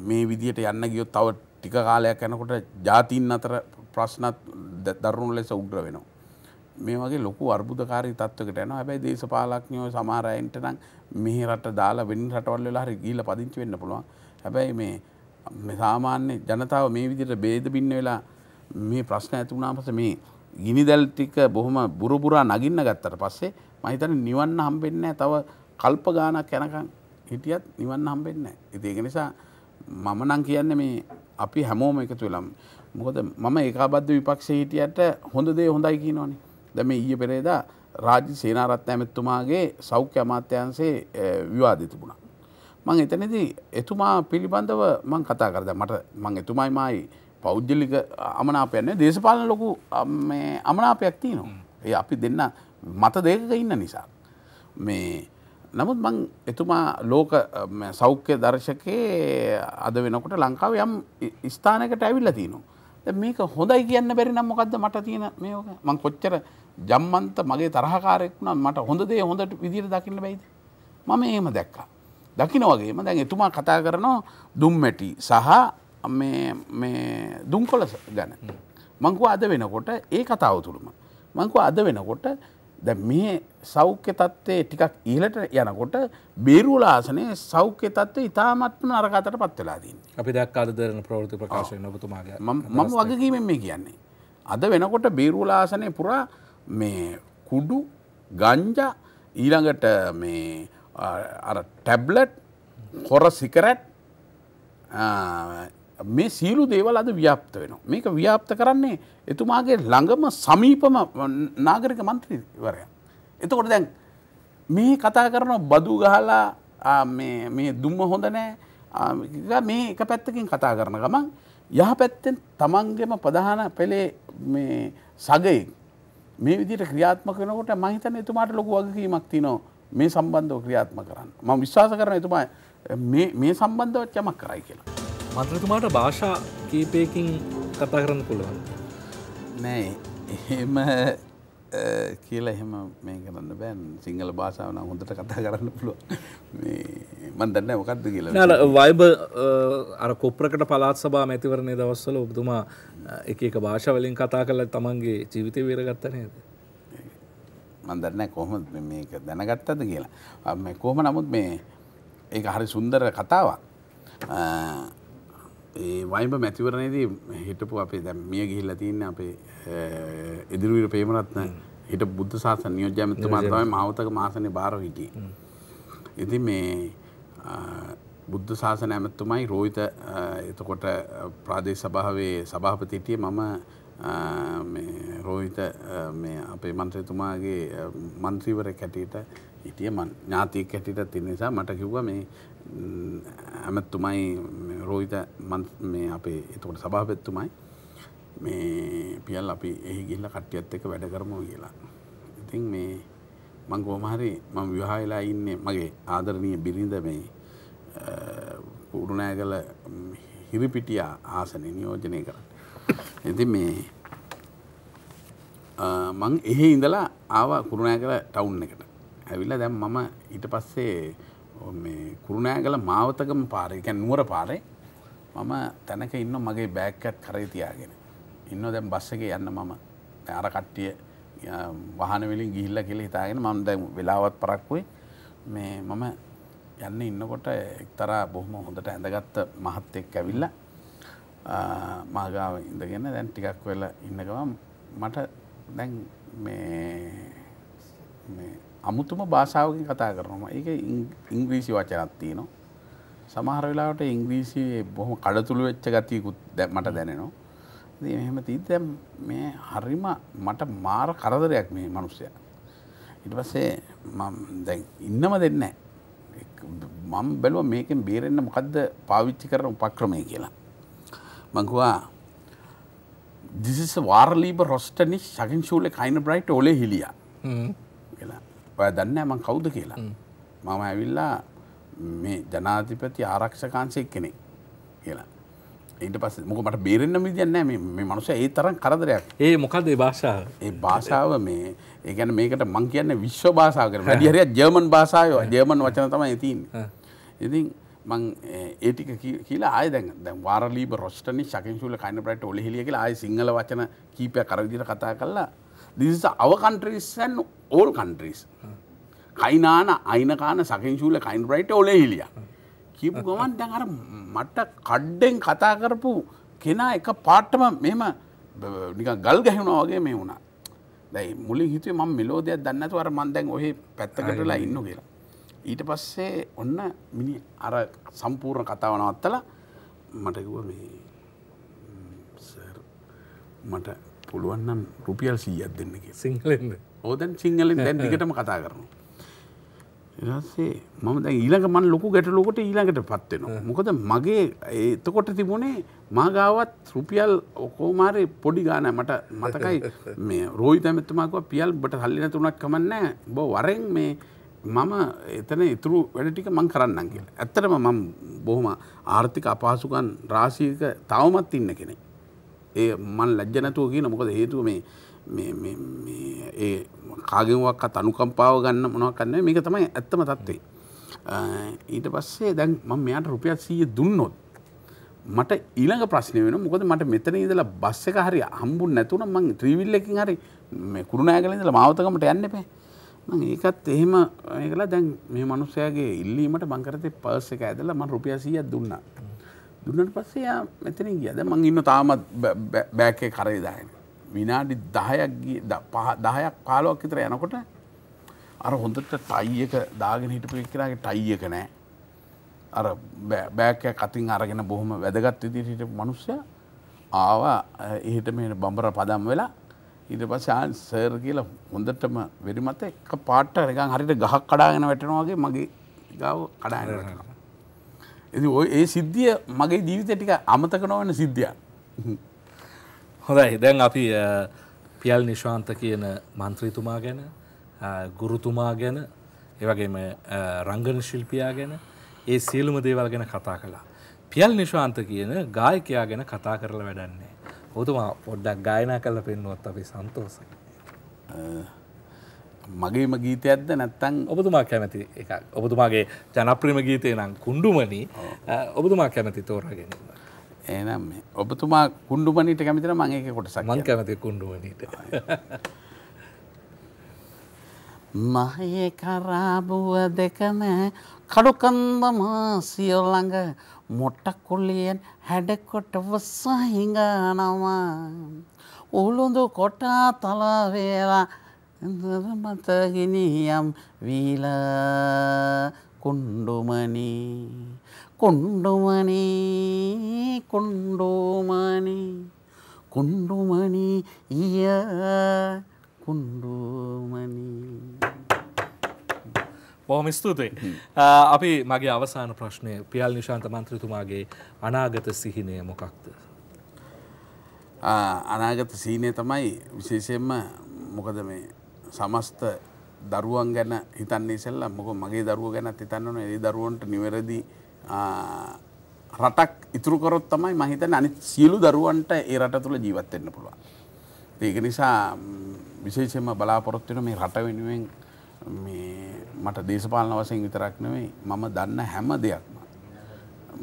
මේ විදියට යන්න ගියොත් තව ටික කාලයක් යනකොට ජාතින් අතර ප්‍රශ්නත් දරුණු ලෙස උග්‍ර වෙනවා. මේ වගේ ලොකු අර්බුදකාරී තත්වකට යනවා. හැබැයි දේශපාලඥයෝ සමහර අයන්ට නම් මෙහි රට දාලා වෙන රටවල් වල හරි ගිහිල්ලා පදිංචි වෙන්න පුළුවන්. හැබැයි මේ මේ සාමාන්‍ය ජනතාව මේ විදිහට ભેද බින්න වෙලා මේ ප්‍රශ්න ඇති වුණාම පස්සේ මේ ගිනි දැල් ටික බොහොම බුරුබුරා නගින්න ගත්තට පස්සේ මම හිතන්නේ නිවන්න හම්බෙන්නේ නැහැ. තව කල්ප ගාණක් යනකම් හිටියත් නිවන්න හම්බෙන්නේ නැහැ. ඉතින් ඒක නිසා මම නම් කියන්නේ මේ අපි හැමෝම එකතු වෙලා මොකද මම ඒකාබද්ධ විපක්ෂ හිටියට හොඳ දේ හොඳයි කියනවනේ දැම ඊය පෙරේදා රාජ්‍ය සේනාරත් ඇමැත්තුමාගේ සෞඛ්‍ය අමාත්‍යන්සේ විවාදී තිබුණා. මං එතනදී එතුමා පිළිබඳව මං කතා කරද මට මං එතුමයි මයි පෞද්ජලික අමනාපයන්නේ දේශපාලන ලොකු අමනාපයක් තියනවා. ඒ අපි දෙන්න මත දෙකක ඉන්න නිසා. මේ නමුත් මං එතුමා ලෝක සෞඛ්‍ය දර්ශකයේ අද වෙනකොට ලංකාව යම් ස්ථානකට ඇවිල්ල තිනවා. මේක හොඳයි කියන්න බැරි නම් මොකක්ද මට තියෙන මේක මං කොච්චර ජම්මන්ත මගේ තරහකාරයෙක් නම් මට හොඳ දේ හොඳට විදිහට දකින්න බැයිද මම එහෙම දැක්කා දකින්න වගේම දැන් එතුමා කතා කරනවා දුම්මැටි සහ මේ මේ දුම්කොළ ගැන මං කිව්වා අද වෙනකොට ඒ කතාව තුලම මං කිව්වා අද වෙනකොට දැ මේ සෞඛ්‍ය තත්ත්වය ටිකක් ඉහලට යනකොට බේරුවල ආසනය සෞඛ්‍ය තත්ව ඉතාමත්ම අරකතට පත්වෙලාදී. අපි දැක් අදරන ප්‍රවෘති ප්‍රකාශය නොබතුමාගේ මම වගකීමෙන් මේ කියන්නේ. අද වෙනකොට බේරුවලාසනය පුරා මේ කුඩු ගංජා ඊළඟට මේ ටැබ්ලට් හොර සිකරැට් මේ සියලු දේවල් අද ව්‍යාප්ත වෙනවා. මේක ව්‍යාප්ත කරන්නේ එතුමාගේ ළඟම සමීපම නාගරික මන්ත්‍රීවරයා. එතකොට දැන් මේ කතා කරන බදු ගහලා මේ දුම්ම හොඳ නෑ මේ එක පැත්තකින් කතා කරන ගමන් යහ පැත්තෙන් තමන්ගෙම ප්‍රධාන පෙළේ සගයි මේ විදිට ක්‍රියාත්ම කනකොට මහිතන එතුමාට ලොකු වගකීමක් තිනෝ මේ සම්බන්ධව ක්‍රියාත්ම කරන්න. ම විශ්වාස කරන එතුමා මේ සම්බන්ධවත් යමක් කරයි කියලා. මන්ත්‍රතුමාට භාෂා කීපයකින් කතා කරන්න පුළුවන් නෑ එහෙම කියලා එහෙම මේ කරන්න බෑන් සිංහල භාෂාවන හොඳට කතා කරන්න පුළුව මන්දන්න මොකක්ද කියලා න වයිබ අර කොප්‍රකට පලාත් සබා මැතිවරණය දවස්සල ඔබතුමා එක එක භාෂාවලින් කතා කල තමන්ගේ ජීවිතය වේරගත්ත නේද මන්දන්න කොහොම මේක දැනගත්තද කියලා කොහම නමුත් මේ ඒ හරි සුන්දර කතාවක් ඒ වයිබ මැතිවරණයේදී හිටපු අපේ දැන් මිය ගිහිල්ලා තියෙන අපේ ඉදිරිවිර ප්‍රේමරත්න හිට බුද්ධ ශාසන නියෝජ්‍යමතුමා තමයි මාවතක මාසනේ බාරව හිටියේ. ඉතින් මේ බුද්ධ ශාසන ඇමතුමයි රෝහිත එතකොට ප්‍රාදේශ සභාවේ සභාපති හිටියේ මම මේ රෝහිත මේ අපේ മന്ത്രിතුමාගේ മന്ത്രിවරයෙක් හැටියට හිටියේ මං ඥාතියෙක් හැටියට තියෙන නිසා මට කිව්වා මේ ඇමැත්තුමයි රෝහිත මේ අපේ එතකොට සභාපැත්තුමයි මේ පියල් අපි එහි ගිල්ල කට්ටියත් එක වැඩ කරමෝ කියලා. ඉතින් මේ මං ගෝමහරි මම විවාහලා ඉන්නේ මගේ ආදරණීය බිරිඳ මේ උරුණෑගල හිරිපිටිය ආසනය නියෝජනය කරන්න. ඉතින් මේ මං එහෙ ඉඳලා ආවා කුරුණෑ කළ ටවුන් එකට ඇවිල්ලා දැම් මම ඊට පස්සේ මේ කුරුණෑගල මාවතකම පාරයක නුවර පාරේ මම තැනක ඉන්න මගේ බෑක්කත් කරේ තියාගෙන. ඉන්න දැම් බස්සක යන්න මම අර කට්ටිය වහනවෙලින් ගිහිල්ල කෙල හිතාගෙන මම දැ වෙලාවත් පරක්වේ මේ මම යන්න ඉන්නකොට එක්තරා බොහොම හොඳට ඇඳගත්ත මහත් එක් ඇවිල්ල මාගාව ඉඳගෙන දැන් ටිකක් වෙල ඉන්නකවම් මට දැන් මේ අමුතුම භාෂාවකින් කතා කරනවා ඒක ඉංග්‍රීසි වචනත් තියෙනවා සමහර වෙලාවට ඉංග්‍රීසියේ බොහොම කඩතුළු වෙච්ච ගතියකුත් මට දැනෙනවා ඉතින් එහෙම තියද්දි දැන් මේ හරිම මට මාර කරදරයක් මේ මිනිස්සයා ඊට පස්සේ මම දැන් ඉන්නම දෙන්නේ නැහැ මම බැලුවා මේකෙන් බේරෙන්න මොකද්ද පාවිච්චි කරන උපක්‍රමය කියලා මං කිව්වා this is a warliebe rostanisch sagenschule keine bright ole hilia mm. ඔය දන්න මං කවුද කියලා. මම ඇවිල්ලා මේ ජනාධිපති ආරක්ෂකාන්සයක් කෙනෙක් කියලා. ඊට පස්ස මොක මට බේරෙන්න්න විදින්න මේ මනුස ඒ තරම් කරදරයක් ඒ මොකද භාෂාව ඒ භාෂාව මේ ඒගැන මේකට මං කියන්න විශ්ව භාසා කර ඩිහරය ජර්මන් භාසායෝ ජර්මන් වචන තම ඇතින් ඉතින් මං ඒටික කියලා ආය දැන් දැ වාරලීබ රොස්ටනි ශකින්ශූල කයින ප්‍රට ඔලෙහිලිය කියලා ආය සිංහල වචන කීපය කරදිර කතා කරලා This is our countries and all countries. කයිනාන අයිනකාන සකින්ශූල කයින් රයිට ඔලෙහිලිය. කියපු ගමන් දැන් අර මට කඩ්ඩෙන් කතා කරපු කෙනා එක පාට්ටම මෙම නික ගල් ගැහෙනවා වගේ මේ වුණා. දැයි මුලින් හිතුවේ මම මෙලෝදයක් දන්නතු අර මන් දැන් ඔහේ පැත්තකටලා ඉන්න කියලා. ඊට පස්සේ ඔන්න මිනි අර සම්පූර්ණ කතාව නවත්තලා මට කිව්වා මේ සර් මට පුළුවන්නම් රුපියල් සීයක් දෙන්න සිංහලෙන්ද ඕදැන් සිංහලෙන් දැන් දිගටම කතා කරනවා එසේ මම දැ ඊළඟ මන් ලොකු ගැටලොකට ඊළඟට පත්වෙනවා මොකද මගේ එතකොට තිබුණේ මාගාවත් රුපියල් ඔකෝමාරය පොඩි ගාන මට මතකයි මේ රෝයි තැමැත්තුමාක පියල් බට හල්ලි නැතුනක් කමන්න බෝ වරෙන් මේ මම එතන ඉතුරු වැඩ ටික මං කරන්නම් කියලා. ඇත්තටම මම බොහොම ආර්ථික අපහසුකම් රාශියක තවමත් ඉන්න කෙනෙක්. ඒ මන් ලැජ්ජ නැතුව කියන මොකද හේතුව මේ ඒ කාගෙන්වක් අනුකම්පාව ගන්න මොනවක් කන්න මේක තමයි ඇත්තම තත්වේ. ඊට පස්සේ දැන් මම මෙයාට රුපියල් සීය දුන්නොත් මට ඊළඟ ප්‍රශ්නය වෙන මොකද මට මෙතන ඉදලා බස් එක හරි හම්බුන් නැතුන මං ත්‍රීවිල්ලකින් හරි කුරුණෑගල ඉදලා මාවතකමට යන්න එපෑ මං ඒකත් එහෙම ඒකලා දැන් මේ මනුස්සයාගේ ඉල්ලීමට මංකරතේ පර්ස් එක ඇදලා මං රුපියල් 100ක් දුන්නා දුන්නට පස්සේ යා මෙතන ගියද මං ඉන්න තාමත් බෑකේ කරේ දායන. විනාඩි දහයක් දහයක් පාලොක් විතර යනකොට අර හොඳට ටයි එක දාගෙන හිටපු එක්කෙනාගේ ටයි එක නෑ. අර බෑකය කතින් අරගෙන බොහොම වැදගත් විදිහට හිටපු මිනිස්සයා ආවා එහෙට මෙහෙට බඹර පදම් වෙලා ඊට පස්සේ ආන් සර් කියලා හොඳටම වෙරිමත එක පාට නිකන් හරියට ගහක් කඩාගෙන වැටෙනවා වගේ මගේ ගාව කඩාගෙන වැටෙනවා. ඇති ඔය ඒ සිද්ධිය මගේ ජීවිත ටික අමතක නොවන සිද්ධිය හොඳයි දැන් අපි පියල් නිශාන්ත කියන මන්ත්‍රීතුමා ගැන ගුරුතුමා ගැන ඒවගේම රංගන ශිල්පියා ගැන ඒ සියලුම දේවල් ගැන කතා කළා පියල් නිශාන්ත කියන ගායකයා ගැන කතා කරලා වැඩන්නේ ඔතුමා පොඩ්ඩක් ගායනා කල පෙන්නුවත් අපි සන්තෝසයි මගේම ගීතයක්ද නැත්තං ඔබතුමා කැමති එක ඔබතුමාගේ ජනප්‍රීම ගීතය නම් කුණ්ඩුමනි ඔබතුමා කැමති තෝරගෙන. එනම් ඔබතුමා කුණ්ඩුමනිට කැමිතන මගේ කොටසක් මං කැමති කුණ්ඩුවනට. මහයේ කරාබුව දෙකම කඩුකන්ද මාසියොල්ළඟ මොට්ටකුල්ලියෙන් හැඩකොට වස්ස හිඟනවා. උළුඳු කොටා තලාවේලා ඇඳර මතගෙනියම් වීලා කොණ්ඩුමනී කොණ්ඩුමනී කොණ්ඩෝමනී කොණ්ඩුමනී ඊය කුණ්ඩුමනී බොහොම ස්තුතියි. අපි මගේ අවසාන ප්‍රශ්නය පියල් නිශාන්ත මන්ත්‍රතුමාගේ අනාගත සිහිනය මොකක්ද. අනාගත සීනය තමයි විශේෂයෙන්ම මොකද මේ සමස්ත දරුවන් ගැන හිතන්න ඉසල්ලා මොක මගේ දරුව ගැනත් හිතන්නන ඒ දරුවන්ට නිවැරදි රටක් ඉතුරකොරොත් තමයි මහිතන අනි සියලු දරුවන්ට ඒ රට තුළ ජීවත්වෙන්න පුළුවන්. ඒක නිසා විශේෂෙන්ම බලාපොරොත්වෙන මේ රට වෙනුවෙන් මට දේශපාලන වසයෙන් විතරක් නෙවෙයි මම දන්න හැම දෙයක්ම.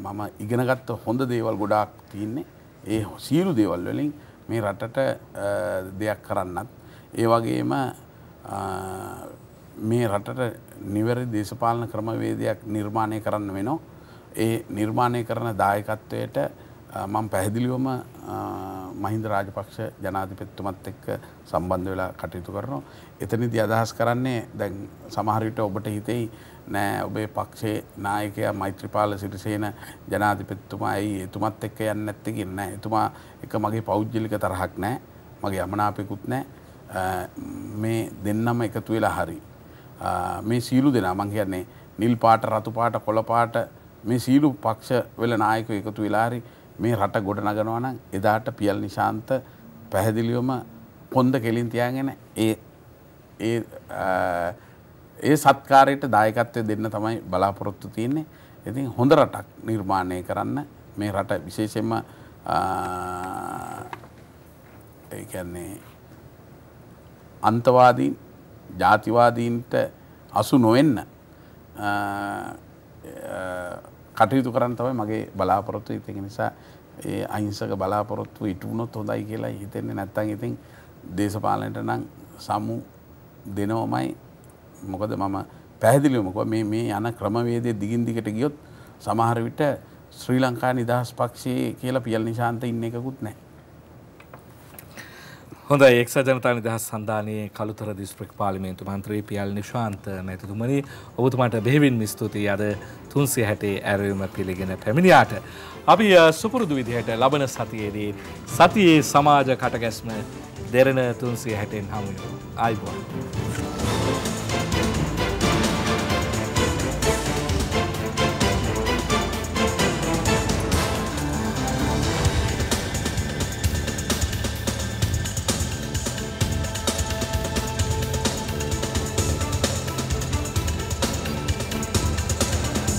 මම ඉගෙනගත්ත හොඳ දේවල් ගොඩාක් තියන්නේ ඒ සියලු දේවල් වලින් මේ රටට දෙයක් කරන්නත් ඒ වගේම මේ රටට නිවැරි දේශපාලන ක්‍රමවේදයක් නිර්මාණය කරන්න වෙනවා. ඒ නිර්මාණය කරන දායකත්වයට මං පැහැදිලිවම මහින්ද රාජපක්ෂ ජනාධිපත්තුමත් එක්ක සම්බන්ධ වෙලා කටයුතු කරනවා. එතනිදි අදහස් කරන්නේ දැන් සමහරවිට ඔබට හිතෙයි නෑ ඔබේ පක්ෂේ නායකයා මෛත්‍රපාල සිරිසේන ජනාධිපත්තුමා ඇයි එතුමත් එක්ක යන්න ඇත්තකින්න එතුමා එක මගේ පෞද්ජලික තරහක් නෑ මගේ අමනාපෙකුත් නෑ මේ දෙන්නම එකතු වෙලා හරි. මේ සීලු දෙනා මං කියන්නේ නිල් පාට රතු පාට කොළ පාට මේ සීලු පක්ෂ වෙල නායකයෝ එකතු වෙලා හරි මේ රට ගොඩ නගනවා නම් එදාට පියල් නිශාන්ත පැහැදිලිවම පොන්ද කෙලින් තියාගෙන ඒ ඒ ඒ සත්කාරයට දායකත්වය දෙන්න තමයි බලාපොරොත්තු තියන්නේ. ඉතින් හොඳ රටක් නිර්මාණය කරන්න මේ රට විශේෂයෙන්ම ඒ කියන්නේ අන්තවාදීන් ජාතිවාදීන්ට අසු නොවෙන්න කටයුතු කරන්න තමයි මගේ බලාපොරොත්තු ඉතින් නිසා ඒ අහිංසක බලාපොරොත්තු ඉටුුණොත් හොඳයි කියලා හිතෙන්නේ නැත්තන් ඉතින් දේශපාලනට නම් සමු දෙනවමයි මොකද මම පැහැදිලිමක මේ මේ යන ක්‍රමවේදය දිගින් දිගට ගියොත් සමහර විට ශ්‍රී ලංකා නිදහස් පක්ෂයේ කියලා පියල් නිශාන්ත ඉන්න එකකුත් නෑ හොඳයි එක්සත් ජනතා නිදහස් සන්ධානයේ කළුතර දිස්ත්‍රික් පාර්ලිමේන්තු මන්ත්‍රී පියල් නිශාන්ත මැතිතුමනි ඔබතුමාට බෙහෙවින්ම ස්තුතියි අද 360 ඇරයුම පිළිගෙන පැමිණියාට. අපි සුපුරුදු විදිහට ලබන සතියේදී සතියේ සමාජ කටගැස්ම දෙරණ 360න් හමු වෙනවා. ආයිබෝන්.